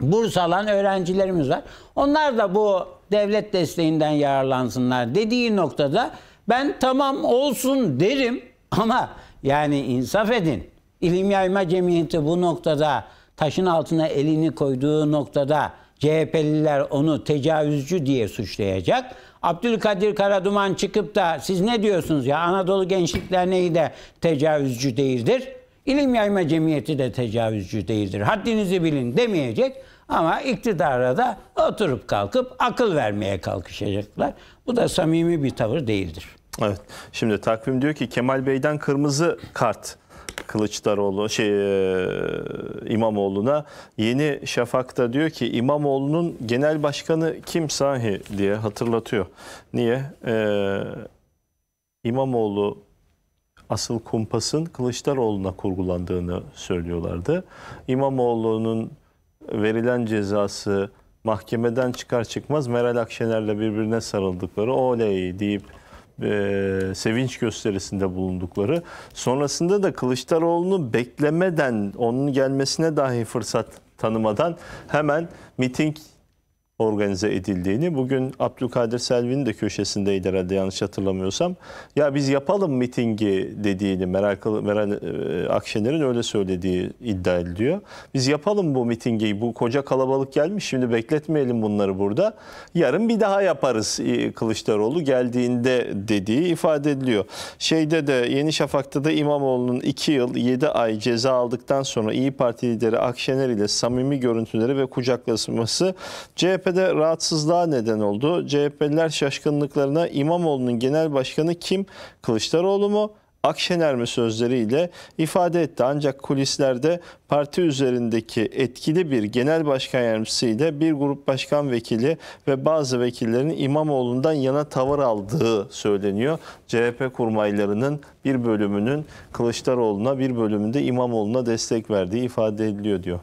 [SPEAKER 2] burs alan öğrencilerimiz var. Onlar da bu devlet desteğinden yararlansınlar dediği noktada ben tamam olsun derim ama yani insaf edin. İlim Yayma Cemiyeti bu noktada taşın altına elini koyduğu noktada CHP'liler onu tecavüzcü diye suçlayacak. Abdülkadir Karaduman çıkıp da siz ne diyorsunuz ya Anadolu Gençlik Derneği de tecavüzcü değildir. İlim Yayma Cemiyeti de tecavüzcü değildir. Haddinizi bilin demeyecek ama
[SPEAKER 1] iktidara da oturup kalkıp akıl vermeye kalkışacaklar. Bu da samimi bir tavır değildir. Evet. Şimdi takvim diyor ki Kemal Bey'den kırmızı kart Kılıçdaroğlu şey e, İmamoğlu'na Yeni Şafak'ta diyor ki İmamoğlu'nun genel başkanı kim sahi diye hatırlatıyor. Niye? Ee, İmamoğlu asıl kumpasın Kılıçdaroğlu'na kurgulandığını söylüyorlardı. İmamoğlu'nun verilen cezası mahkemeden çıkar çıkmaz Meral Akşener'le birbirine sarıldıkları oley deyip e, sevinç gösterisinde bulundukları, sonrasında da Kılıçdaroğlu'nu beklemeden, onun gelmesine dahi fırsat tanımadan hemen miting organize edildiğini. Bugün Abdülkadir Selvi'nin de köşesindeydi herhalde yanlış hatırlamıyorsam. Ya biz yapalım mitingi dediğini Meral, Meral e, Akşener'in öyle söylediği iddia ediliyor. Biz yapalım bu mitingi. Bu koca kalabalık gelmiş şimdi bekletmeyelim bunları burada. Yarın bir daha yaparız e, Kılıçdaroğlu geldiğinde dediği ifade ediliyor. Şeyde de Yeni Şafak'ta da İmamoğlu'nun 2 yıl 7 ay ceza aldıktan sonra İyi Parti lideri Akşener ile samimi görüntüleri ve kucaklaşması CHP CHP'de rahatsızlığa neden oldu. CHP'liler şaşkınlıklarına İmamoğlu'nun genel başkanı kim? Kılıçdaroğlu mu? Akşener mi sözleriyle ifade etti. Ancak kulislerde parti üzerindeki etkili bir genel başkan yardımcısı ile bir grup başkan vekili ve bazı vekillerin İmamoğlu'ndan yana tavır aldığı söyleniyor. CHP kurmaylarının bir bölümünün Kılıçdaroğlu'na bir bölümünde İmamoğlu'na destek verdiği ifade ediliyor diyor.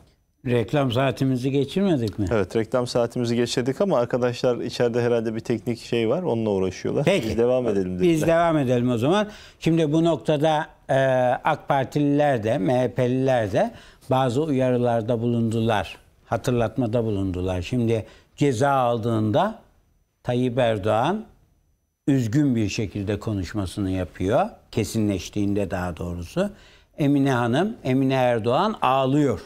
[SPEAKER 1] Reklam saatimizi geçirmedik mi? Evet reklam saatimizi geçirdik ama arkadaşlar içeride herhalde bir teknik şey var onunla uğraşıyorlar. Peki. Biz devam edelim dediler. Biz
[SPEAKER 2] devam edelim o zaman. Şimdi bu noktada e, AK Partililer de MHP'liler de bazı uyarılarda bulundular. Hatırlatmada bulundular. Şimdi ceza aldığında Tayyip Erdoğan üzgün bir şekilde konuşmasını yapıyor. Kesinleştiğinde daha doğrusu. Emine Hanım, Emine Erdoğan ağlıyor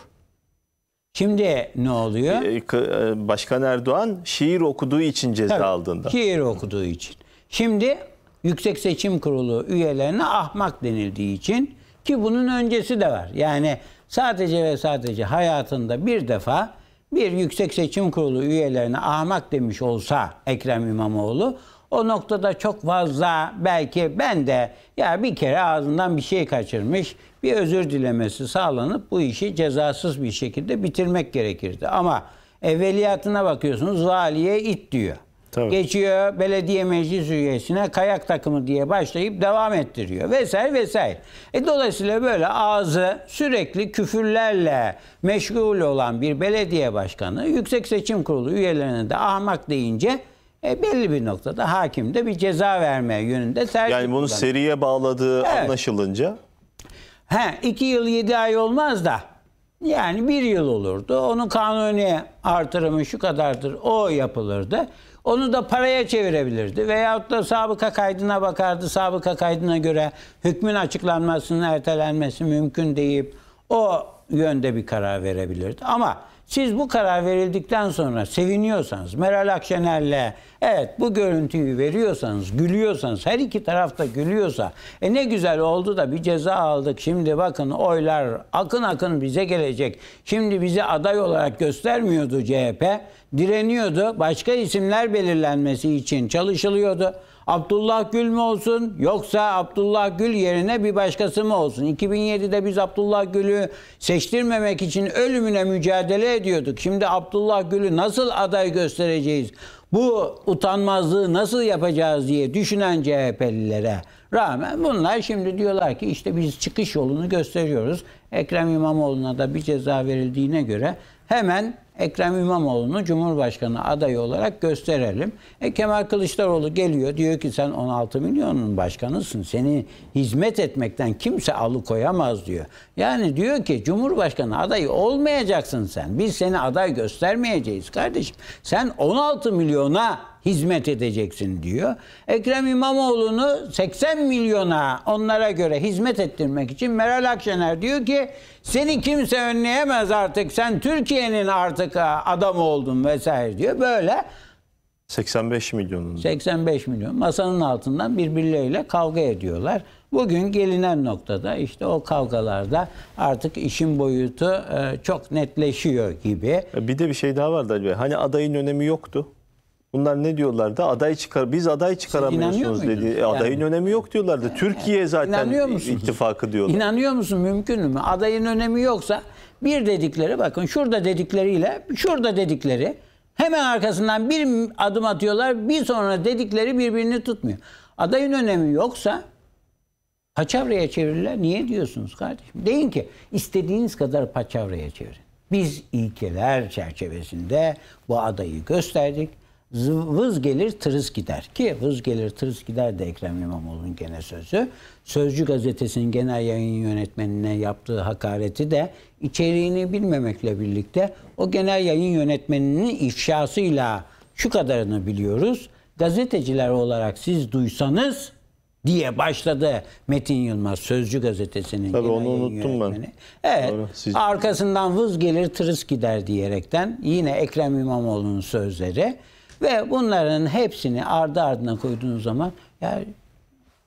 [SPEAKER 2] Şimdi ne oluyor? E, e, Başkan Erdoğan şiir okuduğu için ceza Tabii, aldığında. Şiir okuduğu için. Şimdi Yüksek Seçim Kurulu üyelerine ahmak denildiği için ki bunun öncesi de var. Yani sadece ve sadece hayatında bir defa bir Yüksek Seçim Kurulu üyelerine ahmak demiş olsa Ekrem İmamoğlu o noktada çok fazla belki ben de ya bir kere ağzından bir şey kaçırmış, bir özür dilemesi sağlanıp bu işi cezasız bir şekilde bitirmek gerekirdi. Ama evveliyatına bakıyorsunuz valiye it diyor. Tabii. Geçiyor belediye meclis üyesine kayak takımı diye başlayıp devam ettiriyor vesaire vesaire. E dolayısıyla böyle ağzı sürekli küfürlerle meşgul olan bir belediye başkanı Yüksek Seçim Kurulu üyelerine de ahmak deyince e, belli bir noktada hakim de bir ceza vermeye yönünde tercih Yani bunu kullanıyor.
[SPEAKER 1] seriye bağladığı evet. anlaşılınca?
[SPEAKER 2] He, iki yıl yedi ay olmaz da yani bir yıl olurdu. Onun kanuni artırımı şu kadardır o yapılırdı. Onu da paraya çevirebilirdi. Veyahut da sabıka kaydına bakardı. Sabıka kaydına göre hükmün açıklanmasının ertelenmesi mümkün deyip o yönde bir karar verebilirdi. Ama siz bu karar verildikten sonra seviniyorsanız, Meral Akşener'le evet bu görüntüyü veriyorsanız, gülüyorsanız, her iki tarafta gülüyorsa e ne güzel oldu da bir ceza aldık. Şimdi bakın oylar akın akın bize gelecek. Şimdi bizi aday olarak göstermiyordu CHP. Direniyordu. Başka isimler belirlenmesi için çalışılıyordu. Abdullah Gül mü olsun yoksa Abdullah Gül yerine bir başkası mı olsun? 2007'de biz Abdullah Gül'ü seçtirmemek için ölümüne mücadele ediyorduk. Şimdi Abdullah Gül'ü nasıl aday göstereceğiz? Bu utanmazlığı nasıl yapacağız diye düşünen CHP'lilere rağmen bunlar şimdi diyorlar ki işte biz çıkış yolunu gösteriyoruz. Ekrem İmamoğlu'na da bir ceza verildiğine göre hemen Ekrem İmamoğlu'nu Cumhurbaşkanı adayı olarak gösterelim. E Kemal Kılıçdaroğlu geliyor diyor ki sen 16 milyonun başkanısın. Seni hizmet etmekten kimse alıkoyamaz diyor. Yani diyor ki Cumhurbaşkanı adayı olmayacaksın sen. Biz seni aday göstermeyeceğiz kardeşim. Sen 16 milyona hizmet edeceksin diyor. Ekrem İmamoğlu'nu 80 milyona onlara göre hizmet ettirmek için Meral Akşener diyor ki seni kimse önleyemez artık sen Türkiye'nin artık e, adamı oldun vesaire diyor. Böyle
[SPEAKER 1] 85 milyon.
[SPEAKER 2] 85 milyon. Masanın altından birbirleriyle kavga ediyorlar. Bugün gelinen noktada işte o kavgalarda
[SPEAKER 1] artık işin boyutu e, çok netleşiyor gibi. Bir de bir şey daha vardı Ali Hani adayın önemi yoktu. Bunlar ne diyorlardı? Aday çıkar biz aday çıkaramıyorsunuz dedi. E, adayın önemi yok diyorlardı. Türkiye zaten ittifakı diyorlar.
[SPEAKER 2] İnanıyor musun? Mümkün mü? Adayın önemi yoksa bir dedikleri bakın şurada dedikleriyle şurada dedikleri hemen arkasından bir adım atıyorlar. Bir sonra dedikleri birbirini tutmuyor. Adayın önemi yoksa paçavraya çevirirler. Niye diyorsunuz kardeşim? Deyin ki istediğiniz kadar paçavraya çevirin. Biz ilkeler çerçevesinde bu adayı gösterdik Vız gelir tırıs gider ki vız gelir tırıs gider de Ekrem İmamoğlu'nun gene sözü. Sözcü gazetesinin genel yayın yönetmenine yaptığı hakareti de içeriğini bilmemekle birlikte o genel yayın yönetmeninin ifşasıyla şu kadarını biliyoruz. Gazeteciler olarak siz duysanız diye başladı Metin Yılmaz Sözcü gazetesinin. Tabii onu unuttum yönetmeni. ben. Evet. siz... Arkasından vız gelir tırıs gider diyerekten yine Ekrem İmamoğlu'nun sözleri. Ve bunların hepsini ardı ardına koyduğunuz zaman yani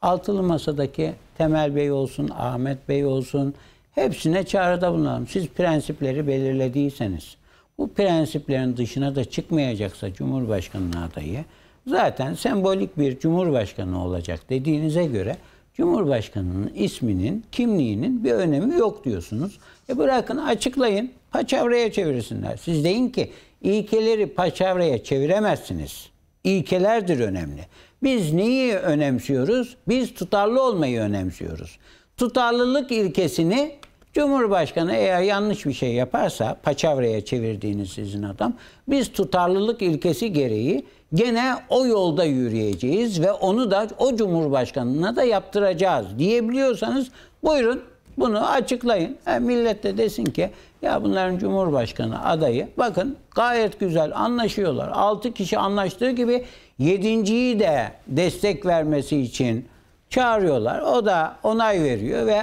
[SPEAKER 2] altılı masadaki Temel Bey olsun, Ahmet Bey olsun hepsine çağrıda bulunalım. Siz prensipleri belirlediyseniz bu prensiplerin dışına da çıkmayacaksa Cumhurbaşkanı adayı zaten sembolik bir Cumhurbaşkanı olacak dediğinize göre Cumhurbaşkanının isminin, kimliğinin bir önemi yok diyorsunuz. E bırakın açıklayın, paçavraya çevirsinler. Siz deyin ki İlkeleri paçavraya çeviremezsiniz. İlkelerdir önemli. Biz neyi önemsiyoruz? Biz tutarlı olmayı önemsiyoruz. Tutarlılık ilkesini Cumhurbaşkanı eğer yanlış bir şey yaparsa paçavraya çevirdiğiniz sizin adam biz tutarlılık ilkesi gereği gene o yolda yürüyeceğiz ve onu da o Cumhurbaşkanına da yaptıracağız diyebiliyorsanız buyurun bunu açıklayın. Yani millet de desin ki ya bunların Cumhurbaşkanı adayı bakın gayet güzel anlaşıyorlar. 6 kişi anlaştığı gibi 7.yi de destek vermesi için çağırıyorlar. O da onay veriyor ve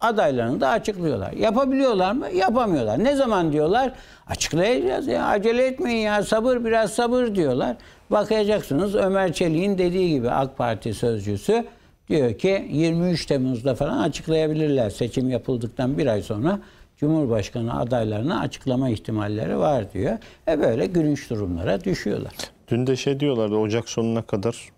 [SPEAKER 2] adaylarını da açıklıyorlar. Yapabiliyorlar mı? Yapamıyorlar. Ne zaman diyorlar? Açıklayacağız ya. Acele etmeyin ya. Sabır biraz sabır diyorlar. Bakacaksınız Ömer Çelik'in dediği gibi AK Parti sözcüsü Diyor ki 23 Temmuz'da falan açıklayabilirler seçim yapıldıktan bir ay sonra. Cumhurbaşkanı adaylarını açıklama ihtimalleri
[SPEAKER 1] var diyor. E böyle gülünç durumlara düşüyorlar. Dün de şey diyorlardı Ocak sonuna kadar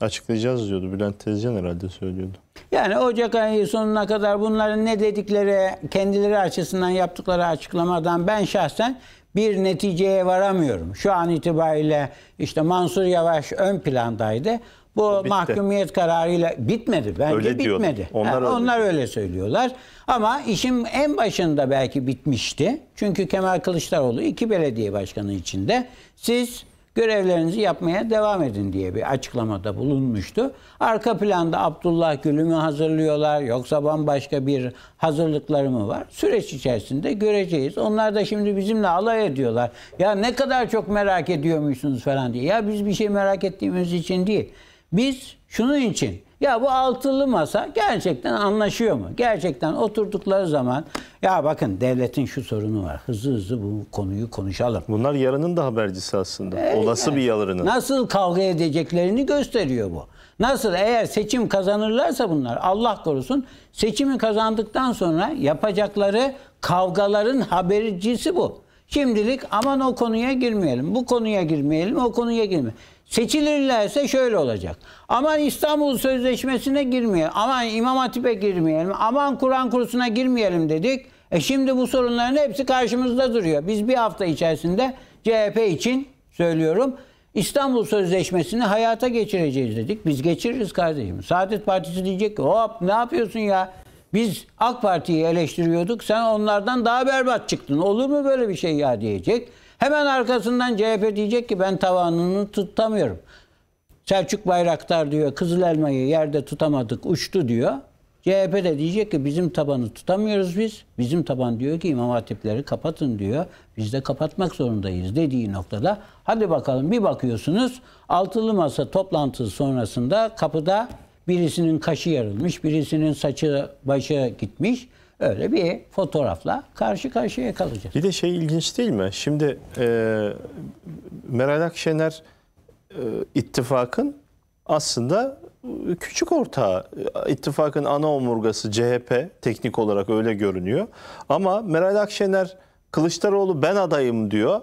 [SPEAKER 1] açıklayacağız diyordu. Bülent Tezcan herhalde söylüyordu.
[SPEAKER 2] Yani Ocak ayı sonuna kadar bunların ne dedikleri, kendileri açısından yaptıkları açıklamadan ben şahsen bir neticeye varamıyorum. Şu an itibariyle işte Mansur Yavaş ön plandaydı. Bu mahkumiyet kararıyla bitmedi. Bence öyle bitmedi. Diyordu. Onlar, yani öyle. onlar öyle söylüyorlar. Ama işin en başında belki bitmişti. Çünkü Kemal Kılıçdaroğlu iki belediye başkanı içinde siz görevlerinizi yapmaya devam edin diye bir açıklamada bulunmuştu. Arka planda Abdullah Gül'ü mü hazırlıyorlar yoksa bambaşka bir hazırlıkları mı var? Süreç içerisinde göreceğiz. Onlar da şimdi bizimle alay ediyorlar. Ya ne kadar çok merak ediyormuşsunuz falan diye. Ya biz bir şey merak ettiğimiz için değil. Biz şunun için ya bu altılı masa gerçekten anlaşıyor mu? Gerçekten oturdukları zaman ya bakın devletin şu sorunu var. Hızlı hızlı bu konuyu konuşalım. Bunlar yarının da habercisi
[SPEAKER 1] aslında. E, Olası yani. bir yarının.
[SPEAKER 2] Nasıl kavga edeceklerini gösteriyor bu. Nasıl eğer seçim kazanırlarsa bunlar Allah korusun seçimi kazandıktan sonra yapacakları kavgaların habercisi bu. Şimdilik aman o konuya girmeyelim. Bu konuya girmeyelim, o konuya girmeyelim. Seçilirlerse şöyle olacak. Aman İstanbul Sözleşmesi'ne girmeyelim. Aman İmam Hatip'e girmeyelim. Aman Kur'an kursuna girmeyelim dedik. E şimdi bu sorunların hepsi karşımızda duruyor. Biz bir hafta içerisinde CHP için söylüyorum. İstanbul Sözleşmesi'ni hayata geçireceğiz dedik. Biz geçiririz kardeşim. Saadet Partisi diyecek ki hop ne yapıyorsun ya? Biz AK Parti'yi eleştiriyorduk. Sen onlardan daha berbat çıktın. Olur mu böyle bir şey ya diyecek. Hemen arkasından CHP diyecek ki ben tavanını tutamıyorum. Selçuk Bayraktar diyor kızıl elmayı yerde tutamadık uçtu diyor. CHP de diyecek ki bizim tabanı tutamıyoruz biz. Bizim taban diyor ki imam hatipleri kapatın diyor. Biz de kapatmak zorundayız dediği noktada. Hadi bakalım bir bakıyorsunuz altılı masa toplantısı sonrasında kapıda birisinin kaşı yarılmış, birisinin saçı başı gitmiş öyle bir fotoğrafla karşı karşıya kalacağız.
[SPEAKER 1] Bir de şey ilginç değil mi? Şimdi e, Meral Akşener e, ittifakın aslında küçük ortağı. İttifakın ana omurgası CHP teknik olarak öyle görünüyor. Ama Meral Akşener Kılıçdaroğlu ben adayım diyor.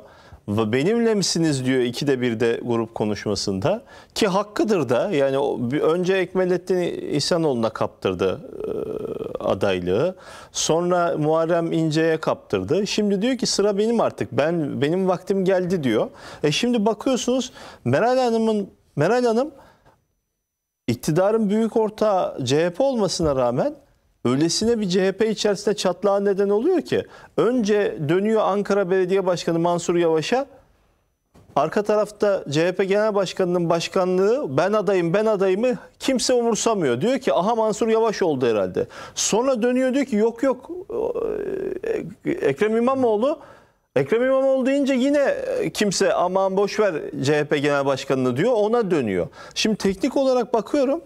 [SPEAKER 1] Ve benimle misiniz diyor ikide de grup konuşmasında ki hakkıdır da yani önce Ekmelettin İhsanoğlu'na kaptırdı e, adaylığı sonra Muharrem İnce'ye kaptırdı şimdi diyor ki sıra benim artık ben benim vaktim geldi diyor. E şimdi bakıyorsunuz Meral Hanım'ın Meral Hanım iktidarın büyük ortağı CHP olmasına rağmen öylesine bir CHP içerisinde çatlağa neden oluyor ki önce dönüyor Ankara Belediye Başkanı Mansur Yavaş'a arka tarafta CHP Genel Başkanı'nın başkanlığı ben adayım ben adayımı kimse umursamıyor. Diyor ki aha Mansur Yavaş oldu herhalde. Sonra dönüyor diyor ki yok yok e, Ekrem İmamoğlu Ekrem İmamoğlu deyince yine e, kimse aman boş ver CHP Genel Başkanı'nı diyor ona dönüyor. Şimdi teknik olarak bakıyorum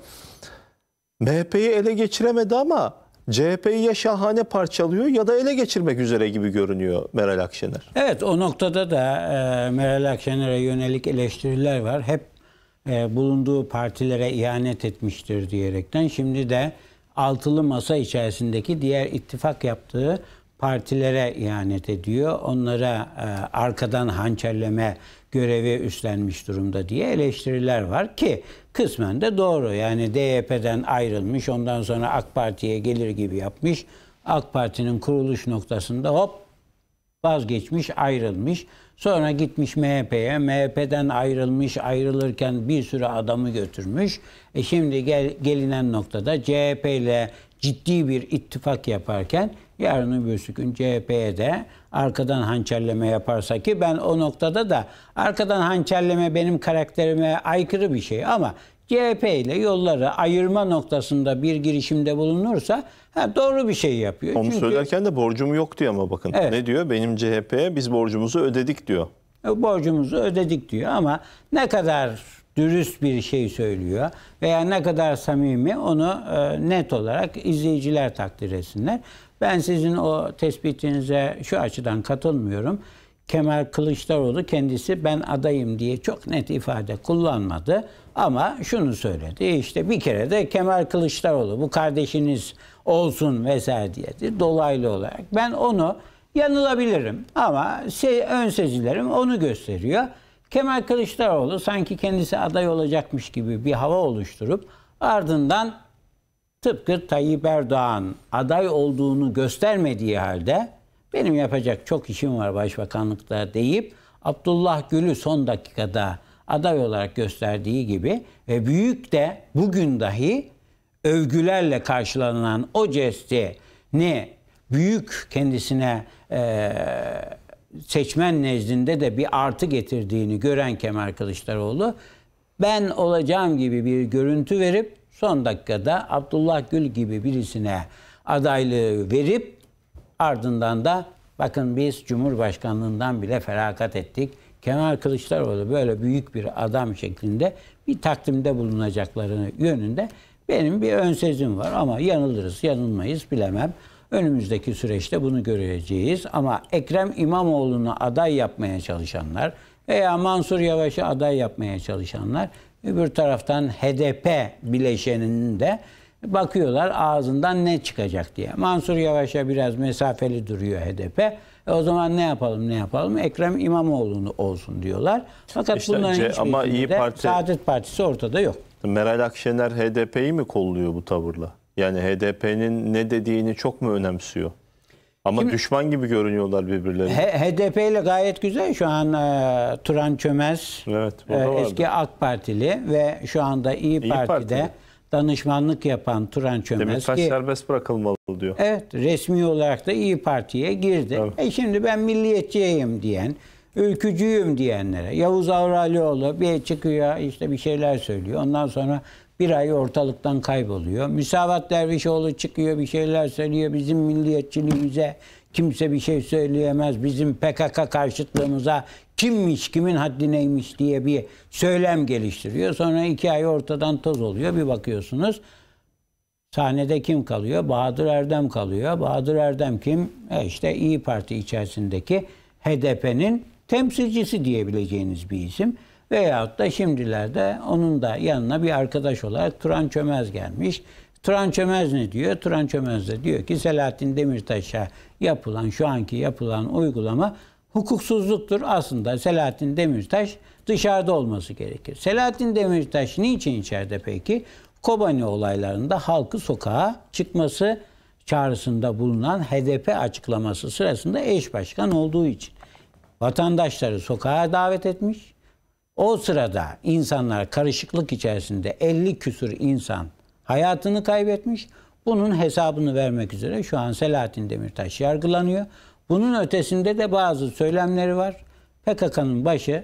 [SPEAKER 1] MHP'yi ele geçiremedi ama CHP'yi ya şahane parçalıyor ya da ele geçirmek üzere gibi görünüyor Meral Akşener.
[SPEAKER 2] Evet o noktada da e, Meral Akşener'e yönelik eleştiriler var. Hep e, bulunduğu partilere ihanet etmiştir diyerekten. Şimdi de altılı masa içerisindeki diğer ittifak yaptığı partilere ihanet ediyor. Onlara e, arkadan hançerleme görevi üstlenmiş durumda diye eleştiriler var ki kısmen de doğru. Yani DYP'den ayrılmış, ondan sonra AK Parti'ye gelir gibi yapmış. AK Parti'nin kuruluş noktasında hop vazgeçmiş, ayrılmış. Sonra gitmiş MHP'ye, MHP'den ayrılmış, ayrılırken bir sürü adamı götürmüş. E şimdi gel, gelinen noktada CHP ile ciddi bir ittifak yaparken Yarın öbürsü gün CHP'ye de arkadan hançerleme yaparsa ki ben o noktada da arkadan hançerleme benim karakterime aykırı bir şey ama CHP ile yolları ayırma noktasında bir girişimde bulunursa ha, doğru bir şey yapıyor. Onu Çünkü, söylerken
[SPEAKER 1] de borcum yok diyor ama bakın evet. ne diyor? Benim CHP'ye biz borcumuzu ödedik diyor.
[SPEAKER 2] E, borcumuzu ödedik diyor ama ne kadar dürüst bir şey söylüyor veya ne kadar samimi onu e, net olarak izleyiciler takdir etsinler. Ben sizin o tespitinize şu açıdan katılmıyorum. Kemal Kılıçdaroğlu kendisi ben adayım diye çok net ifade kullanmadı. Ama şunu söyledi işte bir kere de Kemal Kılıçdaroğlu bu kardeşiniz olsun vesaire diye dolaylı olarak. Ben onu yanılabilirim ama se şey, ön sezilerim onu gösteriyor. Kemal Kılıçdaroğlu sanki kendisi aday olacakmış gibi bir hava oluşturup ardından tıpkı Tayyip Erdoğan aday olduğunu göstermediği halde benim yapacak çok işim var başbakanlıkta deyip Abdullah Gül'ü son dakikada aday olarak gösterdiği gibi ve büyük de bugün dahi övgülerle karşılanan o cesti ne büyük kendisine e, seçmen nezdinde de bir artı getirdiğini gören Kemal Kılıçdaroğlu ben olacağım gibi bir görüntü verip son dakikada Abdullah Gül gibi birisine adaylığı verip ardından da bakın biz Cumhurbaşkanlığından bile feragat ettik. Kemal Kılıçdaroğlu böyle büyük bir adam şeklinde bir takdimde bulunacaklarını yönünde benim bir ön sezim var ama yanılırız, yanılmayız bilemem. Önümüzdeki süreçte bunu göreceğiz ama Ekrem İmamoğlu'nu aday yapmaya çalışanlar veya Mansur Yavaş'ı aday yapmaya çalışanlar Öbür taraftan HDP bileşeninin de bakıyorlar ağzından ne çıkacak diye. Mansur Yavaş'a biraz mesafeli duruyor HDP. E o zaman ne yapalım ne yapalım? Ekrem İmamoğlu'nu olsun diyorlar. Fakat işte bunların önce, ama iyi Parti Saadet
[SPEAKER 1] Partisi ortada yok. Meral Akşener HDP'yi mi kolluyor bu tavırla? Yani HDP'nin ne dediğini çok mu önemsiyor? Ama Kim, düşman gibi görünüyorlar birbirlerine.
[SPEAKER 2] HDP ile gayet güzel şu an e, Turan Çömez evet, e, eski AK Partili ve şu anda İyi, İyi Parti'de Partili. danışmanlık yapan Turan Çömez Demirtaş ki,
[SPEAKER 1] serbest bırakılmalı diyor.
[SPEAKER 2] Evet resmi olarak da İyi Parti'ye girdi. Evet. E şimdi ben milliyetçiyim diyen, ülkücüyüm diyenlere Yavuz Avralioğlu bir çıkıyor işte bir şeyler söylüyor. Ondan sonra bir ay ortalıktan kayboluyor. Müsavat Dervişoğlu çıkıyor bir şeyler söylüyor. Bizim milliyetçiliğimize kimse bir şey söyleyemez. Bizim PKK karşıtlığımıza kimmiş, kimin haddineymiş diye bir söylem geliştiriyor. Sonra iki ay ortadan toz oluyor. Bir bakıyorsunuz sahnede kim kalıyor? Bahadır Erdem kalıyor. Bahadır Erdem kim? E işte İyi Parti içerisindeki HDP'nin temsilcisi diyebileceğiniz bir isim. Veyahut da şimdilerde onun da yanına bir arkadaş olarak Turan Çömez gelmiş. Turan Çömez ne diyor? Turan Çömez de diyor ki Selahattin Demirtaş'a yapılan, şu anki yapılan uygulama hukuksuzluktur. Aslında Selahattin Demirtaş dışarıda olması gerekir. Selahattin Demirtaş niçin içeride peki? Kobani olaylarında halkı sokağa çıkması çağrısında bulunan HDP açıklaması sırasında eş başkan olduğu için vatandaşları sokağa davet etmiş. O sırada insanlar karışıklık içerisinde 50 küsür insan hayatını kaybetmiş. Bunun hesabını vermek üzere şu an Selahattin Demirtaş yargılanıyor. Bunun ötesinde de bazı söylemleri var. PKK'nın başı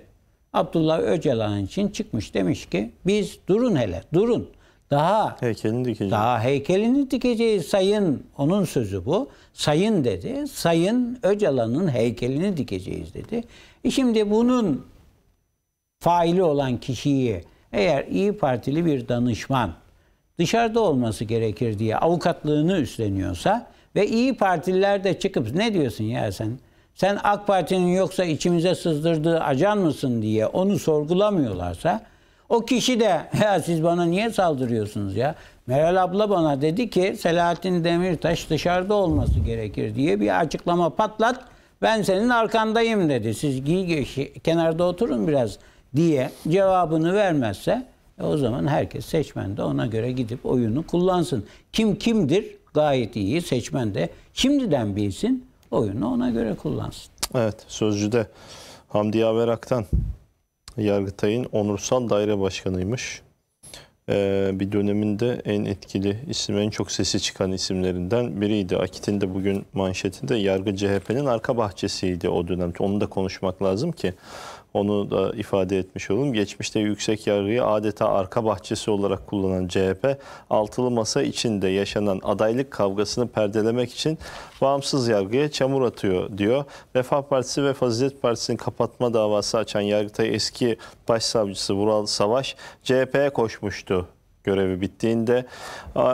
[SPEAKER 2] Abdullah Öcalan için çıkmış demiş ki biz durun hele durun. Daha heykelini dikeceğiz. Daha heykelini dikeceğiz sayın. Onun sözü bu. Sayın dedi. Sayın Öcalan'ın heykelini dikeceğiz dedi. E şimdi bunun faili olan kişiyi eğer iyi Partili bir danışman dışarıda olması gerekir diye avukatlığını üstleniyorsa ve iyi Partililer de çıkıp ne diyorsun ya sen? Sen AK Parti'nin yoksa içimize sızdırdığı ajan mısın diye onu sorgulamıyorlarsa o kişi de ya siz bana niye saldırıyorsunuz ya? Meral abla bana dedi ki Selahattin Demirtaş dışarıda olması gerekir diye bir açıklama patlat. Ben senin arkandayım dedi. Siz giy, kenarda oturun biraz diye cevabını vermezse e o zaman herkes seçmen de ona göre gidip oyunu kullansın. Kim kimdir gayet iyi seçmen de şimdiden bilsin oyunu ona göre kullansın.
[SPEAKER 1] Evet sözcüde Hamdi Averak'tan Aktan Yargıtay'ın onursal daire başkanıymış. Ee, bir döneminde en etkili isim, en çok sesi çıkan isimlerinden biriydi. Akit'in de bugün manşetinde yargı CHP'nin arka bahçesiydi o dönemde. Onu da konuşmak lazım ki onu da ifade etmiş olalım. Geçmişte yüksek yargıyı adeta arka bahçesi olarak kullanan CHP, altılı masa içinde yaşanan adaylık kavgasını perdelemek için bağımsız yargıya çamur atıyor diyor. Refah Partisi ve Fazilet Partisi'nin kapatma davası açan Yargıtay eski başsavcısı Vural Savaş, CHP'ye koşmuştu görevi bittiğinde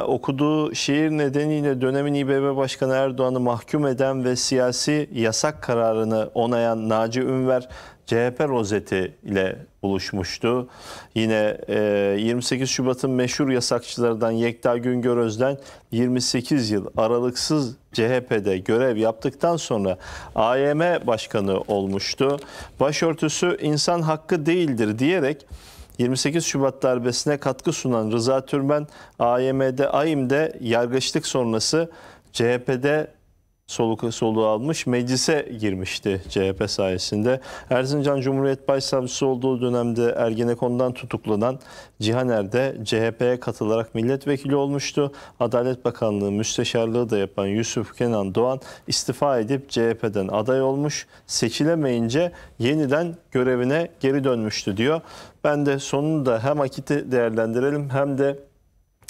[SPEAKER 1] okuduğu şiir nedeniyle dönemin İBB Başkanı Erdoğan'ı mahkum eden ve siyasi yasak kararını onayan Naci Ünver CHP rozeti ile buluşmuştu. Yine 28 e, Şubat'ın meşhur yasakçılarından Yekta Güngör Özden 28 yıl aralıksız CHP'de görev yaptıktan sonra AYM başkanı olmuştu. Başörtüsü insan hakkı değildir diyerek 28 Şubat darbesine katkı sunan Rıza Türmen AYM'de AYM'de yargıçlık sonrası CHP'de soluk soluğu almış meclise girmişti CHP sayesinde. Erzincan Cumhuriyet Başsavcısı olduğu dönemde Ergenekon'dan tutuklanan Cihaner de CHP'ye katılarak milletvekili olmuştu. Adalet Bakanlığı müsteşarlığı da yapan Yusuf Kenan Doğan istifa edip CHP'den aday olmuş. Seçilemeyince yeniden görevine geri dönmüştü diyor. Ben de sonunu da hem akiti değerlendirelim hem de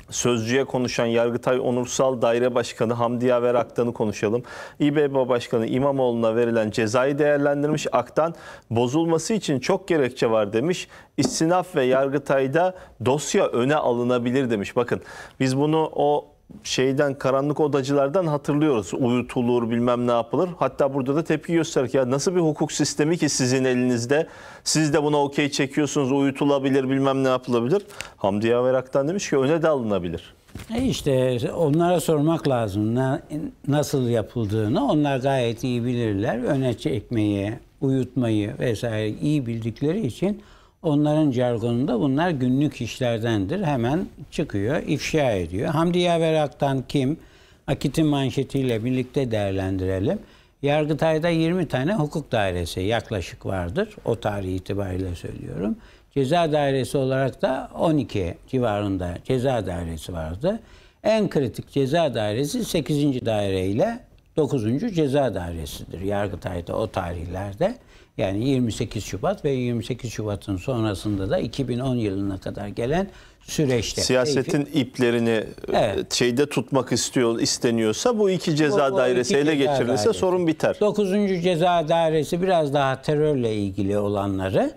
[SPEAKER 1] Sözcü'ye konuşan Yargıtay Onursal Daire Başkanı Hamdi Yaver Aktan'ı konuşalım. İBB Başkanı İmamoğlu'na verilen cezayı değerlendirmiş. Aktan bozulması için çok gerekçe var demiş. İstinaf ve Yargıtay'da dosya öne alınabilir demiş. Bakın biz bunu o şeyden karanlık odacılardan hatırlıyoruz. Uyutulur bilmem ne yapılır. Hatta burada da tepki gösterdik. Ya nasıl bir hukuk sistemi ki sizin elinizde? Siz de buna okey çekiyorsunuz. Uyutulabilir bilmem ne yapılabilir. Hamdi Yaverak'tan demiş ki öne de alınabilir.
[SPEAKER 2] E işte onlara sormak lazım nasıl yapıldığını. Onlar gayet iyi bilirler. Öne çekmeyi, uyutmayı vesaire iyi bildikleri için Onların jargonunda bunlar günlük işlerdendir. Hemen çıkıyor, ifşa ediyor. Hamdi Yaver Aktan kim? Akit'in manşetiyle birlikte değerlendirelim. Yargıtay'da 20 tane hukuk dairesi yaklaşık vardır. O tarih itibariyle söylüyorum. Ceza dairesi olarak da 12 civarında ceza dairesi vardı. En kritik ceza dairesi 8. daire ile 9. ceza dairesidir Yargıtay'da o tarihlerde. Yani 28 Şubat ve 28 Şubat'ın sonrasında da 2010 yılına kadar gelen süreçte. Siyasetin teyfi,
[SPEAKER 1] iplerini e, evet. şeyde tutmak istiyor isteniyorsa bu iki ceza o, o dairesi ele geçirilirse dairesi.
[SPEAKER 2] sorun biter. 9. ceza dairesi biraz daha terörle ilgili olanları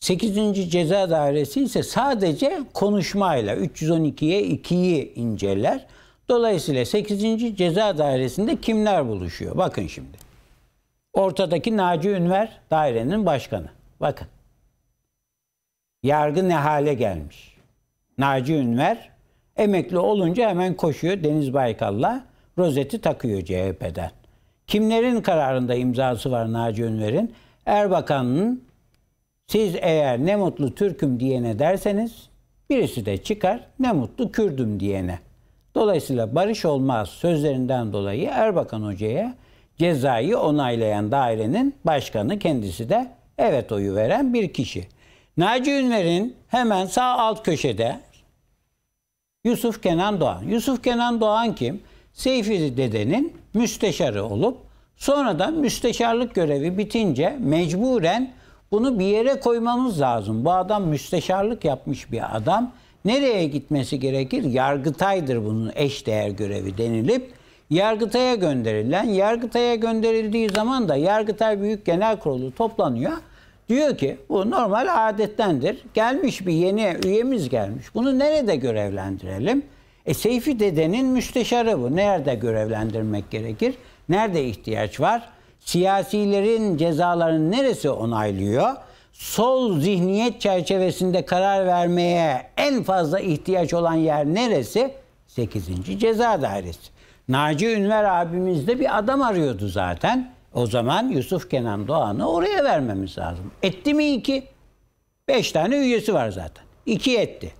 [SPEAKER 2] 8. ceza dairesi ise sadece konuşmayla 312'ye 2'yi inceler. Dolayısıyla 8. ceza dairesinde kimler buluşuyor? Bakın şimdi. Ortadaki Naci Ünver dairenin başkanı. Bakın. Yargı ne hale gelmiş. Naci Ünver emekli olunca hemen koşuyor Deniz Baykal'la rozeti takıyor CHP'den. Kimlerin kararında imzası var Naci Ünver'in? Erbakan'ın siz eğer ne mutlu Türk'üm diyene derseniz birisi de çıkar ne mutlu Kürd'üm diyene. Dolayısıyla barış olmaz sözlerinden dolayı Erbakan Hoca'ya cezayı onaylayan dairenin başkanı kendisi de evet oyu veren bir kişi. Naci Ünver'in hemen sağ alt köşede Yusuf Kenan Doğan. Yusuf Kenan Doğan kim? Seyfi dedenin müsteşarı olup sonradan müsteşarlık görevi bitince mecburen bunu bir yere koymamız lazım. Bu adam müsteşarlık yapmış bir adam. Nereye gitmesi gerekir? Yargıtaydır bunun eş değer görevi denilip Yargıtay'a gönderilen, Yargıtay'a gönderildiği zaman da Yargıtay Büyük Genel Kurulu toplanıyor. Diyor ki bu normal adettendir. Gelmiş bir yeni üyemiz gelmiş. Bunu nerede görevlendirelim? E Seyfi Dede'nin müsteşarı bu. Nerede görevlendirmek gerekir? Nerede ihtiyaç var? Siyasilerin cezalarını neresi onaylıyor? Sol zihniyet çerçevesinde karar vermeye en fazla ihtiyaç olan yer neresi? 8. Ceza Dairesi. Naci Ünver abimiz de bir adam arıyordu zaten. O zaman Yusuf Kenan Doğan'ı oraya vermemiz lazım. Etti mi iki? Beş tane üyesi var zaten. İki etti.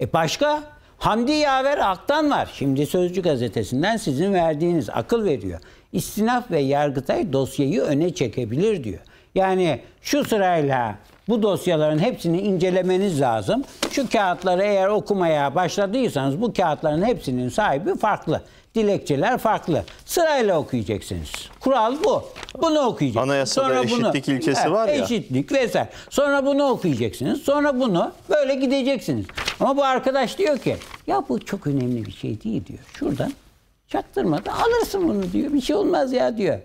[SPEAKER 2] E başka? Hamdi Yaver Aktan var. Şimdi Sözcü gazetesinden sizin verdiğiniz akıl veriyor. İstinaf ve Yargıtay dosyayı öne çekebilir diyor. Yani şu sırayla bu dosyaların hepsini incelemeniz lazım. Şu kağıtları eğer okumaya başladıysanız bu kağıtların hepsinin sahibi farklı dilekçeler farklı. Sırayla okuyacaksınız. Kural bu.
[SPEAKER 1] Bunu okuyacaksınız. Anayasada Sonra eşitlik bunu, ilkesi var ya.
[SPEAKER 2] Eşitlik vesaire. Sonra bunu okuyacaksınız. Sonra bunu böyle gideceksiniz. Ama bu arkadaş diyor ki ya bu çok önemli bir şey değil diyor. Şuradan çaktırmadan alırsın bunu diyor. Bir şey olmaz ya diyor.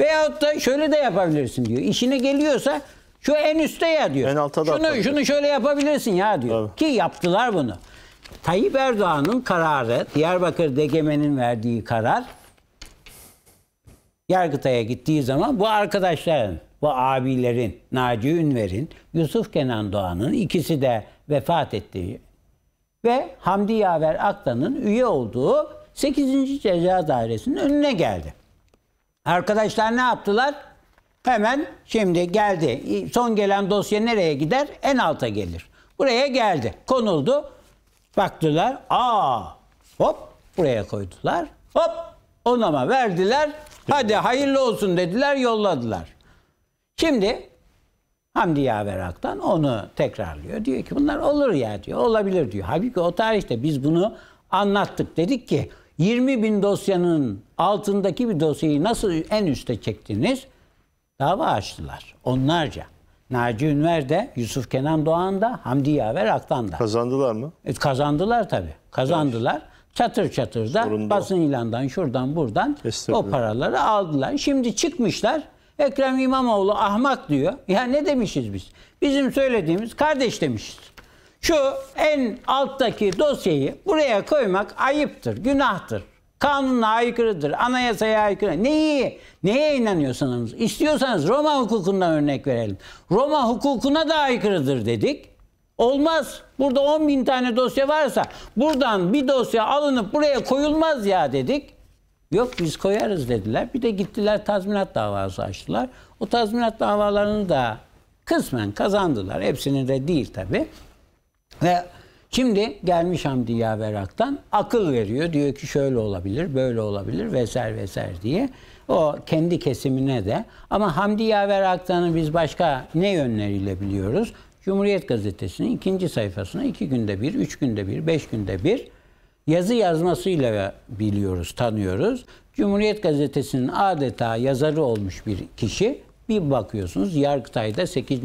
[SPEAKER 2] Veyahut da şöyle de yapabilirsin diyor. İşine geliyorsa şu en üstte ya diyor.
[SPEAKER 1] En alta da şunu, şunu
[SPEAKER 2] şöyle yapabilirsin ya diyor. Tabii. Ki yaptılar bunu. Tayyip Erdoğan'ın kararı, Diyarbakır Degemen'in verdiği karar Yargıtay'a gittiği zaman bu arkadaşların, bu abilerin, Naci Ünver'in, Yusuf Kenan Doğan'ın ikisi de vefat ettiği ve Hamdi Yaver Aktan'ın üye olduğu 8. Ceza Dairesi'nin önüne geldi. Arkadaşlar ne yaptılar? Hemen şimdi geldi. Son gelen dosya nereye gider? En alta gelir. Buraya geldi. Konuldu. Baktılar aa hop buraya koydular. Hop onama verdiler. Hadi hayırlı olsun dediler yolladılar. Şimdi Hamdi Yaver Ak'tan onu tekrarlıyor. Diyor ki bunlar olur ya diyor. Olabilir diyor. Halbuki o tarihte biz bunu anlattık. Dedik ki 20 bin dosyanın altındaki bir dosyayı nasıl en üste çektiniz? Dava açtılar onlarca. Naci Ünver de, Yusuf Kenan Doğan da, Hamdi Yaver Aktan da. Kazandılar mı? E, kazandılar tabii. Kazandılar. Evet. Çatır çatır da Sorunda. basın ilandan şuradan buradan o paraları aldılar. Şimdi çıkmışlar. Ekrem İmamoğlu ahmak diyor. Ya ne demişiz biz? Bizim söylediğimiz kardeş demişiz. Şu en alttaki dosyayı buraya koymak ayıptır, günahtır. Kanuna aykırıdır, anayasaya aykırı. Neyi? Neye inanıyorsanız, istiyorsanız Roma hukukundan örnek verelim. Roma hukukuna da aykırıdır dedik. Olmaz. Burada 10 bin tane dosya varsa buradan bir dosya alınıp buraya koyulmaz ya dedik. Yok biz koyarız dediler. Bir de gittiler tazminat davası açtılar. O tazminat davalarını da kısmen kazandılar. Hepsini de değil tabii. Ve Şimdi gelmiş Hamdi Yaverak'tan akıl veriyor. Diyor ki şöyle olabilir, böyle olabilir vesaire vesaire diye. O kendi kesimine de. Ama Hamdi Yaver Aktan'ı biz başka ne yönleriyle biliyoruz? Cumhuriyet Gazetesi'nin ikinci sayfasına iki günde bir, üç günde bir, beş günde bir yazı yazmasıyla biliyoruz, tanıyoruz. Cumhuriyet Gazetesi'nin adeta yazarı olmuş bir kişi. Bir bakıyorsunuz Yargıtay'da 8.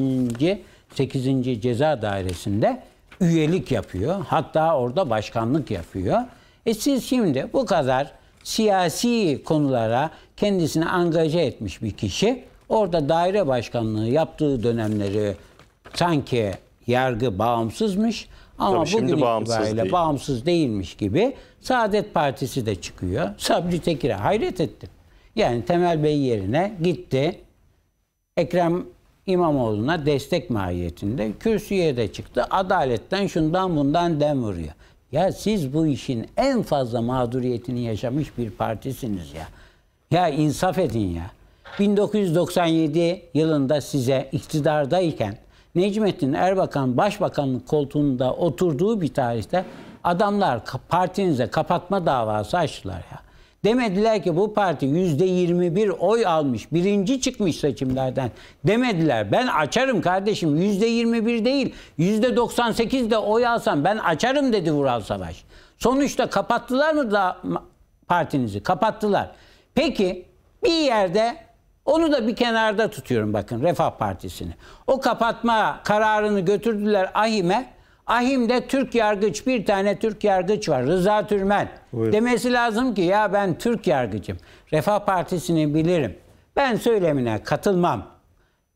[SPEAKER 2] 8. Ceza Dairesi'nde üyelik yapıyor. Hatta orada başkanlık yapıyor. E siz şimdi bu kadar siyasi konulara kendisini angaje etmiş bir kişi orada daire başkanlığı yaptığı dönemleri sanki yargı bağımsızmış ama Tabii bugün bağımsız itibariyle değil. bağımsız değilmiş gibi Saadet Partisi de çıkıyor. Sabri Tekir'e hayret ettim. Yani Temel Bey yerine gitti. Ekrem İmamoğlu'na destek mahiyetinde kürsüye de çıktı. Adaletten şundan bundan dem vuruyor. Ya siz bu işin en fazla mağduriyetini yaşamış bir partisiniz ya. Ya insaf edin ya. 1997 yılında size iktidardayken Necmettin Erbakan başbakanlık koltuğunda oturduğu bir tarihte adamlar partinize kapatma davası açtılar ya. Demediler ki bu parti yüzde 21 oy almış, birinci çıkmış seçimlerden. Demediler ben açarım kardeşim yüzde 21 değil yüzde 98 de oy alsam ben açarım dedi Vural Savaş. Sonuçta kapattılar mı da partinizi? Kapattılar. Peki bir yerde onu da bir kenarda tutuyorum bakın Refah Partisi'ni. O kapatma kararını götürdüler ahime. Ahim'de Türk yargıç bir tane Türk yargıç var Rıza Türmen. Buyur. Demesi lazım ki ya ben Türk yargıcım. Refah Partisi'ni bilirim. Ben söylemine katılmam.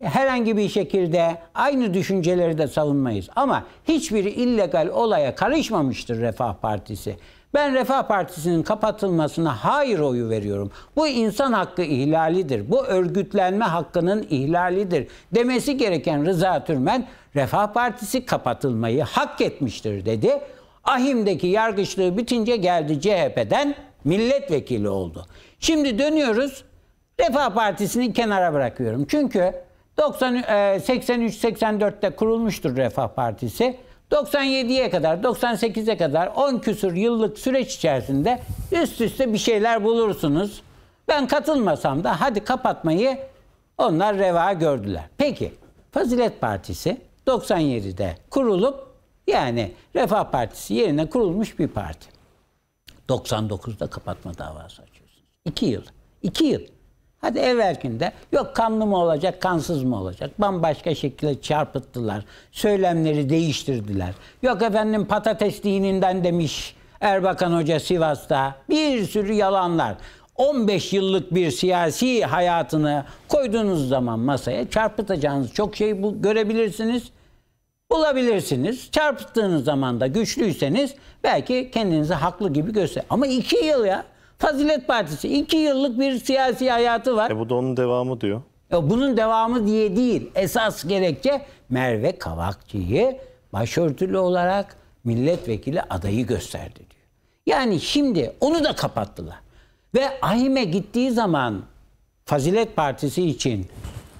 [SPEAKER 2] Herhangi bir şekilde aynı düşünceleri de savunmayız. Ama hiçbir illegal olaya karışmamıştır Refah Partisi. Ben Refah Partisi'nin kapatılmasına hayır oyu veriyorum. Bu insan hakkı ihlalidir. Bu örgütlenme hakkının ihlalidir. Demesi gereken Rıza Türmen Refah Partisi kapatılmayı hak etmiştir dedi. Ahim'deki yargıçlığı bitince geldi CHP'den milletvekili oldu. Şimdi dönüyoruz. Refah Partisi'ni kenara bırakıyorum. Çünkü 83 84te e, kurulmuştur Refah Partisi. 97'ye kadar, 98'e kadar 10 küsür yıllık süreç içerisinde üst üste bir şeyler bulursunuz. Ben katılmasam da hadi kapatmayı onlar reva gördüler. Peki Fazilet Partisi 97'de kurulup yani Refah Partisi yerine kurulmuş bir parti. 99'da kapatma davası açıyorsunuz. 2 yıl. 2 yıl. Hadi evvelkinde yok kanlı mı olacak, kansız mı olacak? Bambaşka şekilde çarpıttılar. Söylemleri değiştirdiler. Yok efendim patates dininden demiş Erbakan Hoca Sivas'ta. Bir sürü yalanlar. 15 yıllık bir siyasi hayatını koyduğunuz zaman masaya çarpıtacağınız çok şey bu, görebilirsiniz. Bulabilirsiniz. Çarpıttığınız zaman da güçlüyseniz belki kendinizi haklı gibi göster. Ama iki yıl ya. Fazilet Partisi. iki yıllık bir siyasi hayatı var. E bu da onun devamı diyor. E bunun devamı diye değil. Esas gerekçe Merve Kavakçı'yı başörtülü olarak milletvekili adayı gösterdi diyor. Yani şimdi onu da kapattılar. Ve Ahim'e gittiği zaman Fazilet Partisi için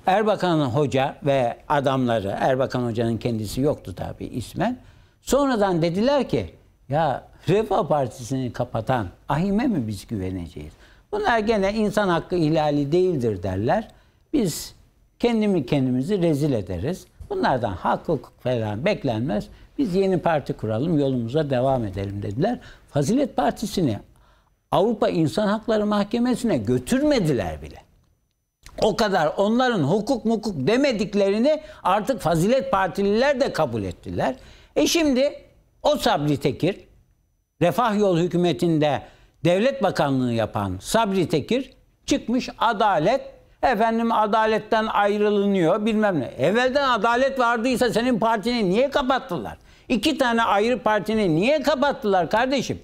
[SPEAKER 2] Erbakan Hoca ve adamları, Erbakan Hoca'nın kendisi yoktu tabii ismen. Sonradan dediler ki ya Refah Partisi'ni kapatan ahime mi biz güveneceğiz? Bunlar gene insan hakkı ihlali değildir derler. Biz kendimi kendimizi rezil ederiz. Bunlardan hak hukuk falan beklenmez. Biz yeni parti kuralım, yolumuza devam edelim dediler. Fazilet Partisi'ni Avrupa İnsan Hakları Mahkemesi'ne götürmediler bile. O kadar onların hukuk mukuk demediklerini artık Fazilet Partililer de kabul ettiler. E şimdi o Sabri Tekir Refah Yol hükümetinde devlet bakanlığı yapan Sabri Tekir çıkmış adalet efendim adaletten ayrılınıyor bilmem ne. Evvelden adalet vardıysa senin partini niye kapattılar? İki tane ayrı partini niye kapattılar kardeşim?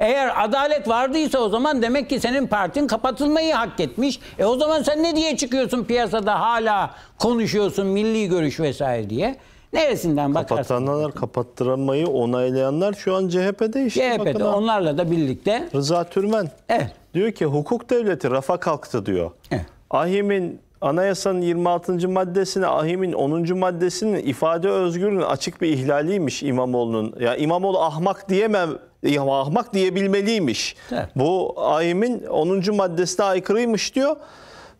[SPEAKER 2] Eğer adalet vardıysa o zaman demek ki senin partin kapatılmayı hak etmiş. E o zaman sen ne diye çıkıyorsun piyasada hala konuşuyorsun milli görüş vesaire diye.
[SPEAKER 1] Neresinden bakarsan. Kapatanlar, kapattıranmayı onaylayanlar şu an CHP'de işte. CHP'de bakın, onlarla da birlikte. Rıza Türmen. Evet. Diyor ki hukuk devleti rafa kalktı diyor. Evet. Ahim'in Anayasanın 26. maddesini Ahim'in 10. maddesinin ifade özgürlüğünün açık bir ihlaliymiş İmamoğlu'nun. Ya yani İmamoğlu ahmak diyemem ahmak diyebilmeliymiş. Evet. Bu Ahim'in 10. maddesine aykırıymış diyor.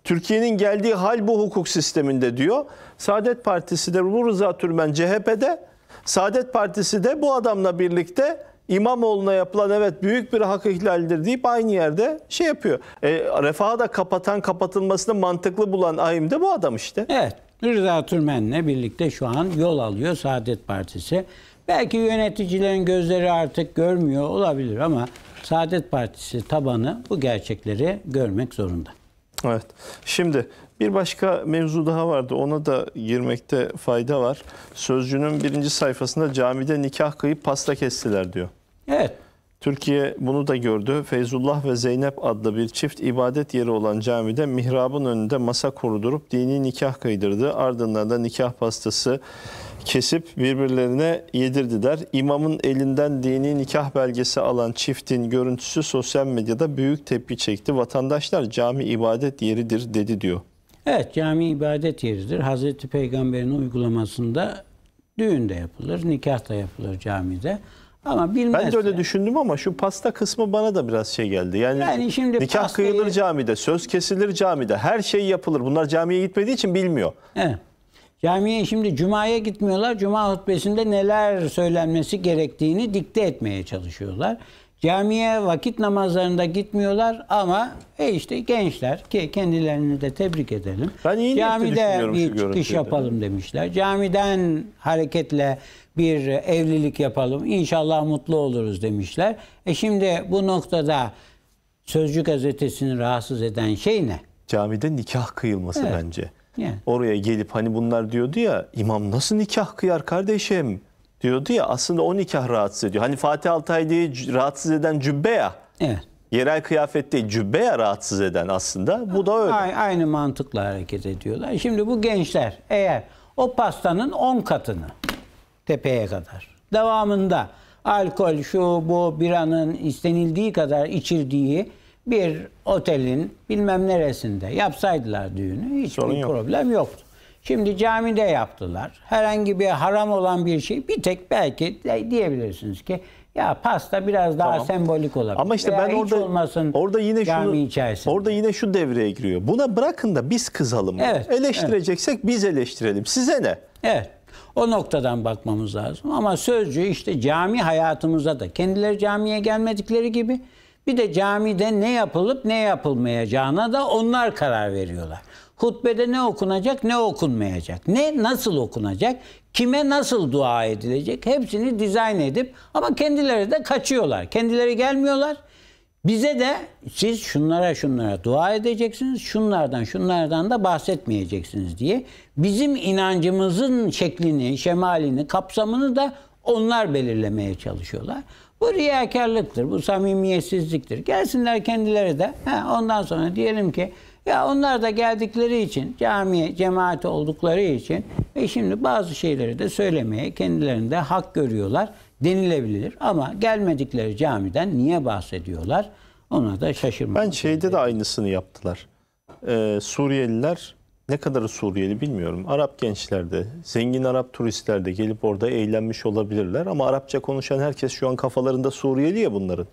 [SPEAKER 1] Türkiye'nin geldiği hal bu hukuk sisteminde diyor. Saadet Partisi de bu Rıza Türmen CHP'de. Saadet Partisi de bu adamla birlikte İmamoğlu'na yapılan evet büyük bir hak ihlalidir deyip aynı yerde şey yapıyor. E, refaha da kapatan kapatılmasını mantıklı bulan ahim da bu adam işte. Evet.
[SPEAKER 2] Rıza Türmen'le birlikte şu an yol alıyor Saadet Partisi. Belki yöneticilerin gözleri artık görmüyor olabilir ama
[SPEAKER 1] Saadet Partisi tabanı bu gerçekleri görmek zorunda. Evet. Şimdi bir başka mevzu daha vardı. Ona da girmekte fayda var. Sözcünün birinci sayfasında camide nikah kıyıp pasta kestiler diyor. Evet. Türkiye bunu da gördü. Feyzullah ve Zeynep adlı bir çift ibadet yeri olan camide mihrabın önünde masa kurdurup dini nikah kıydırdı. Ardından da nikah pastası kesip birbirlerine yedirdiler. İmamın elinden dini nikah belgesi alan çiftin görüntüsü sosyal medyada büyük tepki çekti. Vatandaşlar cami ibadet yeridir dedi diyor.
[SPEAKER 2] Evet cami ibadet yeridir. Hazreti Peygamber'in uygulamasında
[SPEAKER 1] düğün de yapılır, nikah da yapılır camide. Ama bilmez. Ben de öyle düşündüm ama şu pasta kısmı bana da biraz şey geldi. Yani, yani şimdi nikah pastayı... kıyılır camide, söz kesilir camide, her şey yapılır. Bunlar camiye gitmediği için bilmiyor.
[SPEAKER 2] Evet. Camiye şimdi cumaya gitmiyorlar. Cuma hutbesinde neler söylenmesi gerektiğini dikte etmeye çalışıyorlar. Camiye vakit namazlarında gitmiyorlar ama e işte gençler ki kendilerini de tebrik edelim. Ben iyi Camide bir çıkış yapalım demişler. Camiden hareketle bir evlilik yapalım. İnşallah mutlu oluruz demişler. E
[SPEAKER 1] şimdi bu noktada Sözcü gazetesini rahatsız eden şey ne? Camide nikah kıyılması evet. bence. Yani. Oraya gelip hani bunlar diyordu ya imam nasıl nikah kıyar kardeşim diyordu ya aslında o nikah rahatsız ediyor. Hani Fatih Altaylı'yı rahatsız eden cübbe ya. Evet. Yerel kıyafette cübbe ya rahatsız eden aslında. Bu da öyle. Aynı
[SPEAKER 2] mantıkla hareket ediyorlar. Şimdi bu gençler eğer o pastanın 10 katını tepeye kadar devamında alkol şu bu biranın istenildiği kadar içildiği bir otelin bilmem neresinde yapsaydılar düğünü hiçbir yok. problem yoktu. Şimdi camide yaptılar. Herhangi bir haram olan bir şey bir tek belki de diyebilirsiniz ki ya pasta biraz daha Tamam. sembolik olabilir. Ama işte Veya ben orada
[SPEAKER 1] olmasın orada yine cami şunu içerisinde. orada yine şu devreye giriyor. Buna bırakın da biz kızalım. Evet, Eleştireceksek biz eleştirelim. Size ne? Evet. O
[SPEAKER 2] noktadan bakmamız lazım. Ama sözcü işte cami hayatımıza da kendileri camiye gelmedikleri gibi bir de camide ne yapılıp ne yapılmayacağına da onlar karar veriyorlar. Hutbede ne okunacak, ne okunmayacak, ne nasıl okunacak, kime nasıl dua edilecek hepsini dizayn edip ama kendileri de kaçıyorlar. Kendileri gelmiyorlar. Bize de siz şunlara şunlara dua edeceksiniz, şunlardan şunlardan da bahsetmeyeceksiniz diye bizim inancımızın şeklini, şemalini, kapsamını da onlar belirlemeye çalışıyorlar. Bu riyakarlıktır, bu samimiyetsizliktir. Gelsinler kendileri de. Ha, ondan sonra diyelim ki ya onlar da geldikleri için, camiye, cemaati oldukları için ve şimdi bazı şeyleri de söylemeye kendilerinde hak görüyorlar denilebilir. Ama gelmedikleri camiden niye
[SPEAKER 1] bahsediyorlar? Ona da şaşırmak. Ben şeyde de aynısını yaptılar. Ee, Suriyeliler ne kadarı Suriyeli bilmiyorum. Arap gençlerde, zengin Arap turistler de gelip orada eğlenmiş olabilirler. Ama Arapça konuşan herkes şu an kafalarında Suriyeli ya bunların.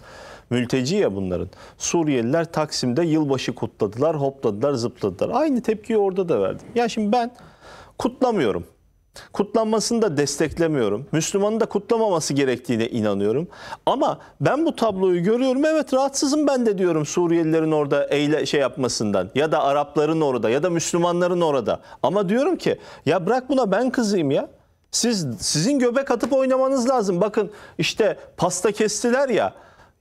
[SPEAKER 1] Mülteci ya bunların. Suriyeliler Taksim'de yılbaşı kutladılar, hopladılar, zıpladılar. Aynı tepkiyi orada da verdim. Ya şimdi ben kutlamıyorum. Kutlanmasını da desteklemiyorum. Müslümanın da kutlamaması gerektiğine inanıyorum. Ama ben bu tabloyu görüyorum. Evet rahatsızım ben de diyorum Suriyelilerin orada eyle şey yapmasından ya da Arapların orada ya da Müslümanların orada. Ama diyorum ki ya bırak buna ben kızayım ya. Siz sizin göbek atıp oynamanız lazım. Bakın işte pasta kestiler ya.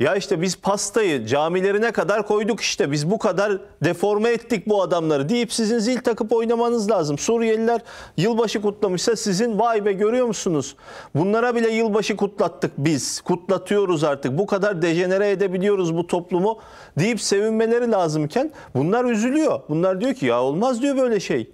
[SPEAKER 1] Ya işte biz pastayı camilerine kadar koyduk işte biz bu kadar deforme ettik bu adamları deyip sizin zil takıp oynamanız lazım. Suriyeliler yılbaşı kutlamışsa sizin vay be görüyor musunuz? Bunlara bile yılbaşı kutlattık biz. Kutlatıyoruz artık. Bu kadar dejenere edebiliyoruz bu toplumu deyip sevinmeleri lazımken bunlar üzülüyor. Bunlar diyor ki ya olmaz diyor böyle şey.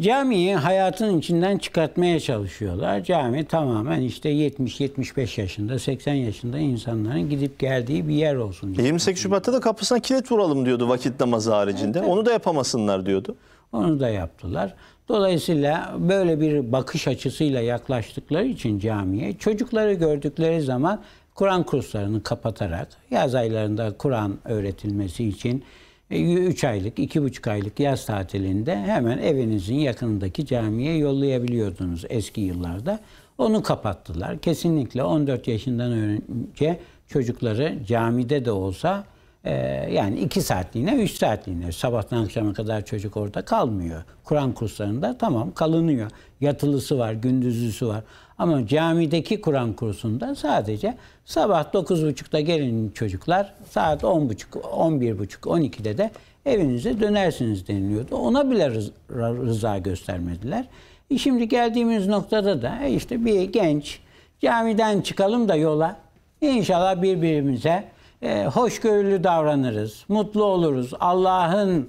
[SPEAKER 2] Camiyi hayatın içinden çıkartmaya çalışıyorlar. Cami tamamen işte 70-75 yaşında, 80 yaşında insanların gidip geldiği bir yer olsun.
[SPEAKER 1] 28 Şubat'ta da kapısına kilit vuralım diyordu vakit namazı haricinde. Evet, Onu da yapamasınlar diyordu. Onu da yaptılar.
[SPEAKER 2] Dolayısıyla böyle bir bakış açısıyla yaklaştıkları için camiye çocukları gördükleri zaman Kur'an kurslarını kapatarak yaz aylarında Kur'an öğretilmesi için 3 e, aylık, 2,5 aylık yaz tatilinde hemen evinizin yakınındaki camiye yollayabiliyordunuz eski yıllarda. Onu kapattılar. Kesinlikle 14 yaşından önce çocukları camide de olsa e, yani 2 saatliğine, 3 saatliğine sabahtan akşama kadar çocuk orada kalmıyor. Kur'an kurslarında tamam kalınıyor. Yatılısı var, gündüzlüsü var. Ama camideki Kur'an kursunda sadece sabah 9.30'da gelin çocuklar saat 10.30, 11.30, 12'de de evinize dönersiniz deniliyordu. Ona bile rıza, göstermediler. E şimdi geldiğimiz noktada da e işte bir genç camiden çıkalım da yola İnşallah birbirimize e, hoşgörülü davranırız, mutlu oluruz, Allah'ın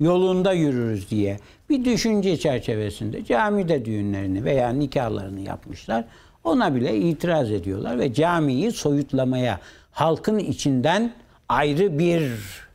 [SPEAKER 2] yolunda yürürüz diye bir düşünce çerçevesinde camide düğünlerini veya nikahlarını yapmışlar. Ona bile itiraz ediyorlar ve camiyi soyutlamaya, halkın içinden ayrı bir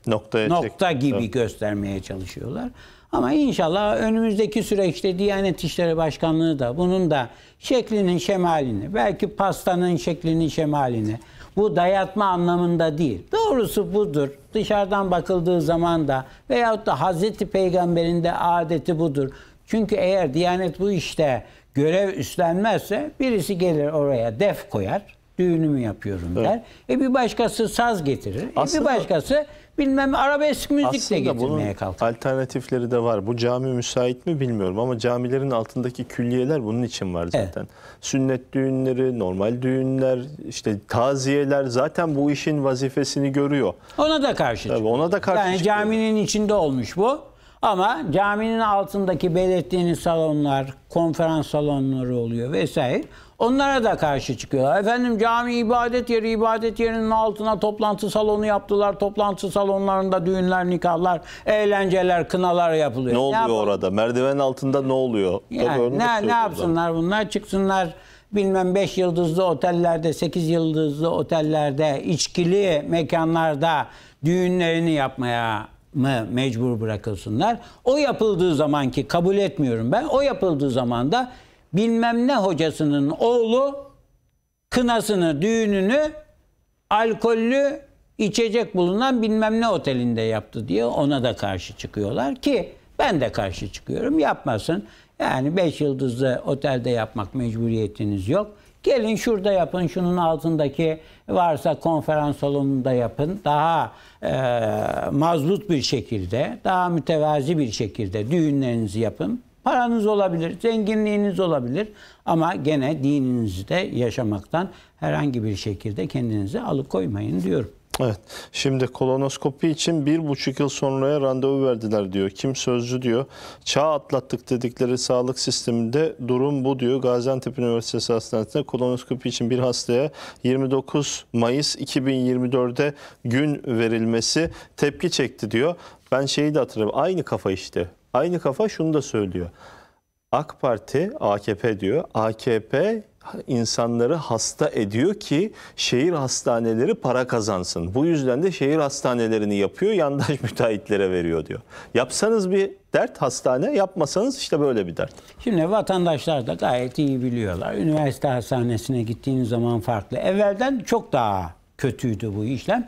[SPEAKER 2] Noktaya nokta çek. gibi evet. göstermeye çalışıyorlar. Ama inşallah önümüzdeki süreçte Diyanet İşleri Başkanlığı da bunun da şeklinin şemalini, belki pastanın şeklinin şemalini, bu dayatma anlamında değil. Doğrusu budur. Dışarıdan bakıldığı zaman da veyahut da Hazreti Peygamber'in de adeti budur. Çünkü eğer Diyanet bu işte görev üstlenmezse birisi gelir oraya def koyar düğünümü yapıyorum evet. der. E bir başkası saz getirir. Aslında, e bir başkası bilmem arabesk müzik de getirmeye
[SPEAKER 1] kalkar. alternatifleri de var. Bu cami müsait mi bilmiyorum ama camilerin altındaki külliyeler bunun için var zaten. Evet. Sünnet düğünleri, normal düğünler, işte taziyeler zaten bu işin vazifesini görüyor. Ona da karşı Tabii, ona da karşı Yani çıkıyor. caminin içinde olmuş bu. Ama
[SPEAKER 2] caminin altındaki belirttiğiniz salonlar, konferans salonları oluyor vesaire. Onlara da karşı çıkıyorlar. Efendim cami ibadet yeri, ibadet yerinin altına toplantı salonu yaptılar. Toplantı salonlarında düğünler, nikahlar,
[SPEAKER 1] eğlenceler, kınalar yapılıyor. Ne oluyor ne yapalım? orada? Merdiven altında ne oluyor? Yani, ne, ne yapsınlar
[SPEAKER 2] burada. bunlar? Çıksınlar bilmem 5 yıldızlı otellerde, 8 yıldızlı otellerde, içkili mekanlarda düğünlerini yapmaya mı mecbur bırakılsınlar? O yapıldığı zaman ki kabul etmiyorum ben. O yapıldığı zaman da bilmem ne hocasının oğlu kınasını, düğününü alkollü içecek bulunan bilmem ne otelinde yaptı diye ona da karşı çıkıyorlar ki ben de karşı çıkıyorum. Yapmasın. Yani beş yıldızlı otelde yapmak mecburiyetiniz yok. Gelin şurada yapın, şunun altındaki varsa konferans salonunda yapın. Daha e, mazlut bir şekilde, daha mütevazi bir şekilde düğünlerinizi yapın. Paranız olabilir, zenginliğiniz olabilir ama gene dininizi de yaşamaktan herhangi bir şekilde kendinizi alıkoymayın diyorum.
[SPEAKER 1] Evet. Şimdi kolonoskopi için bir buçuk yıl sonraya randevu verdiler diyor. Kim sözcü diyor. Çağ atlattık dedikleri sağlık sisteminde durum bu diyor. Gaziantep Üniversitesi Hastanesi'nde kolonoskopi için bir hastaya 29 Mayıs 2024'de gün verilmesi tepki çekti diyor. Ben şeyi de hatırlıyorum. Aynı kafa işte. Aynı kafa şunu da söylüyor. AK Parti AKP diyor. AKP insanları hasta ediyor ki şehir hastaneleri para kazansın. Bu yüzden de şehir hastanelerini yapıyor, yandaş müteahhitlere veriyor diyor. Yapsanız bir dert hastane, yapmasanız işte böyle bir dert.
[SPEAKER 2] Şimdi vatandaşlar da gayet iyi biliyorlar. Üniversite hastanesine gittiğiniz zaman farklı. Evvelden çok daha kötüydü bu işlem.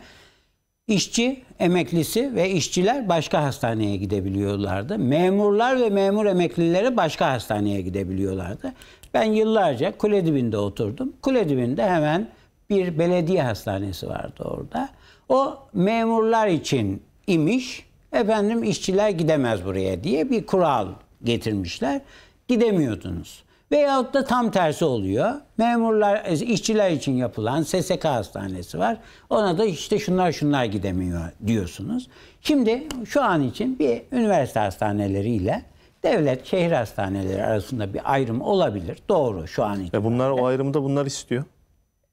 [SPEAKER 2] İşçi, emeklisi ve işçiler başka hastaneye gidebiliyorlardı. Memurlar ve memur emeklileri başka hastaneye gidebiliyorlardı. Ben yıllarca kule dibinde oturdum. Kule dibinde hemen bir belediye hastanesi vardı orada. O memurlar için imiş. Efendim işçiler gidemez buraya diye bir kural getirmişler. Gidemiyordunuz. Veyahut da tam tersi oluyor. Memurlar, işçiler için yapılan SSK hastanesi var. Ona da işte şunlar şunlar gidemiyor diyorsunuz. Şimdi şu an için bir üniversite
[SPEAKER 1] hastaneleriyle Devlet şehir hastaneleri arasında bir ayrım olabilir. Doğru şu an için. Ve bunlar o ayrımda bunlar istiyor.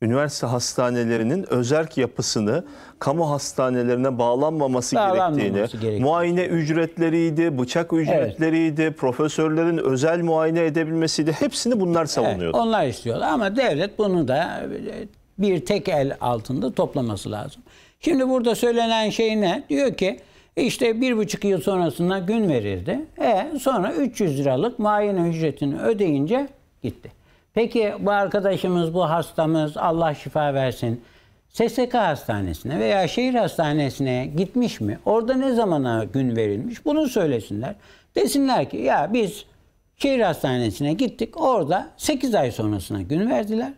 [SPEAKER 1] Üniversite hastanelerinin özerk yapısını kamu hastanelerine bağlanmaması gerektiğini, gerektiğini, muayene ücretleriydi, bıçak ücretleriydi, profesörlerin özel muayene edebilmesiydi. Hepsini bunlar Evet, onlar
[SPEAKER 2] istiyorlar ama devlet bunu da e, bir tek el altında toplaması lazım. Şimdi burada söylenen şey ne? Diyor ki işte bir buçuk yıl sonrasında gün verirdi. E sonra 300 liralık muayene ücretini ödeyince gitti. Peki bu arkadaşımız, bu hastamız Allah şifa versin. SSK hastanesine veya şehir hastanesine gitmiş mi? Orada ne zamana gün verilmiş? Bunu söylesinler. Desinler ki ya biz şehir hastanesine gittik. Orada 8 ay sonrasına gün verdiler.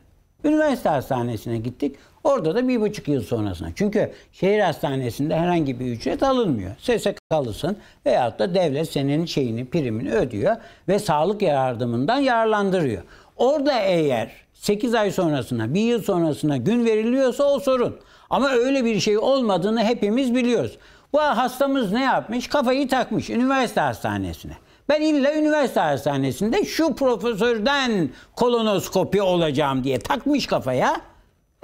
[SPEAKER 2] Üniversite hastanesine gittik. Orada da bir buçuk yıl sonrasına. Çünkü şehir hastanesinde herhangi bir ücret alınmıyor. SSK'lısın veyahut da devlet senin şeyini, primini ödüyor ve sağlık yardımından yararlandırıyor. Orada eğer 8 ay sonrasına, 1 yıl sonrasına gün veriliyorsa o sorun. Ama öyle bir şey olmadığını hepimiz biliyoruz. Bu hastamız ne yapmış? Kafayı takmış üniversite hastanesine. Ben illa üniversite hastanesinde şu profesörden kolonoskopi olacağım diye takmış kafaya.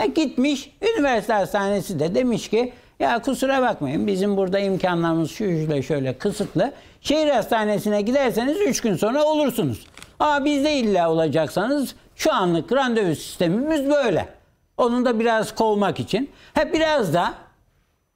[SPEAKER 2] E gitmiş üniversite hastanesi de demiş ki ya kusura bakmayın bizim burada imkanlarımız şöyle şöyle kısıtlı. Şehir hastanesine giderseniz 3 gün sonra olursunuz. Aa bizde illa olacaksanız şu anlık randevu sistemimiz böyle. Onun da biraz kovmak için. hep biraz da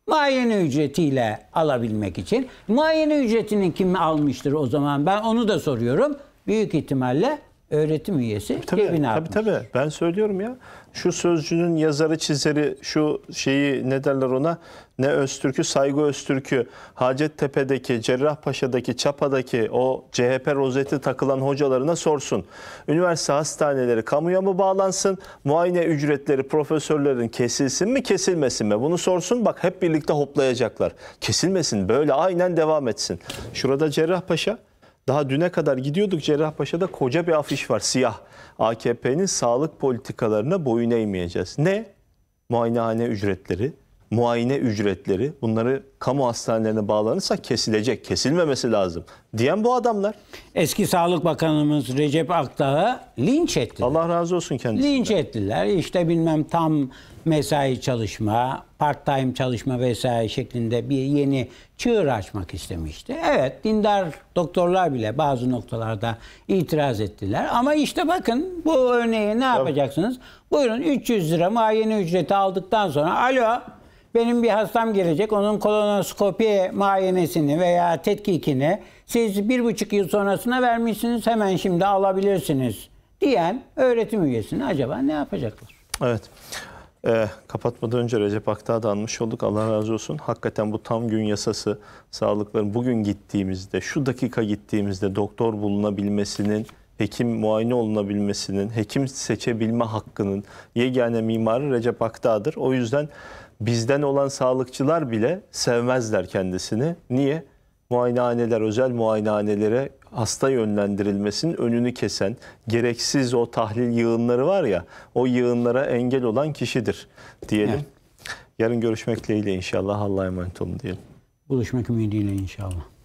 [SPEAKER 2] muayene ücretiyle alabilmek için. Muayene ücretini kim almıştır
[SPEAKER 1] o zaman? Ben onu da soruyorum. Büyük ihtimalle öğretim üyesi tabii, cebine tabii, atmış. Tabii tabii ben söylüyorum ya. Şu sözcünün yazarı çizeri şu şeyi ne derler ona ne Öztürk'ü Saygı Öztürk'ü Hacettepe'deki Cerrahpaşa'daki Çapa'daki o CHP rozeti takılan hocalarına sorsun. Üniversite hastaneleri kamuya mı bağlansın? Muayene ücretleri profesörlerin kesilsin mi kesilmesin mi? Bunu sorsun bak hep birlikte hoplayacaklar. Kesilmesin böyle aynen devam etsin. Şurada Cerrahpaşa daha düne kadar gidiyorduk Cerrahpaşa'da koca bir afiş var siyah. AKP'nin sağlık politikalarına boyun eğmeyeceğiz. Ne? Muayenehane ücretleri, muayene ücretleri bunları kamu hastanelerine bağlanırsa kesilecek, kesilmemesi lazım diyen bu adamlar. Eski Sağlık Bakanımız Recep Akdağ'ı linç ettiler. Allah razı
[SPEAKER 2] olsun kendisine Linç ettiler. İşte bilmem tam mesai çalışma, part time çalışma vesaire şeklinde bir yeni çığır açmak istemişti. Evet dindar doktorlar bile bazı noktalarda itiraz ettiler. Ama işte bakın bu örneği ne yapacaksınız? Buyurun 300 lira muayene ücreti aldıktan sonra alo benim bir hastam gelecek onun kolonoskopi muayenesini veya tetkikini siz bir buçuk yıl sonrasına vermişsiniz hemen şimdi alabilirsiniz
[SPEAKER 1] diyen öğretim üyesini acaba ne yapacaklar? Evet. E, kapatmadan önce Recep Aktağ'a da anmış olduk. Allah razı olsun. Hakikaten bu tam gün yasası sağlıkların bugün gittiğimizde, şu dakika gittiğimizde doktor bulunabilmesinin, hekim muayene olunabilmesinin, hekim seçebilme hakkının yegane mimarı Recep Aktağ'dır. O yüzden bizden olan sağlıkçılar bile sevmezler kendisini. Niye? muayenehaneler, özel muayenehanelere hasta yönlendirilmesinin önünü kesen gereksiz o tahlil yığınları var ya o yığınlara engel olan kişidir diyelim. Evet. Yarın görüşmek dileğiyle inşallah Allah'a emanet olun diyelim. Buluşmak ümidiyle inşallah.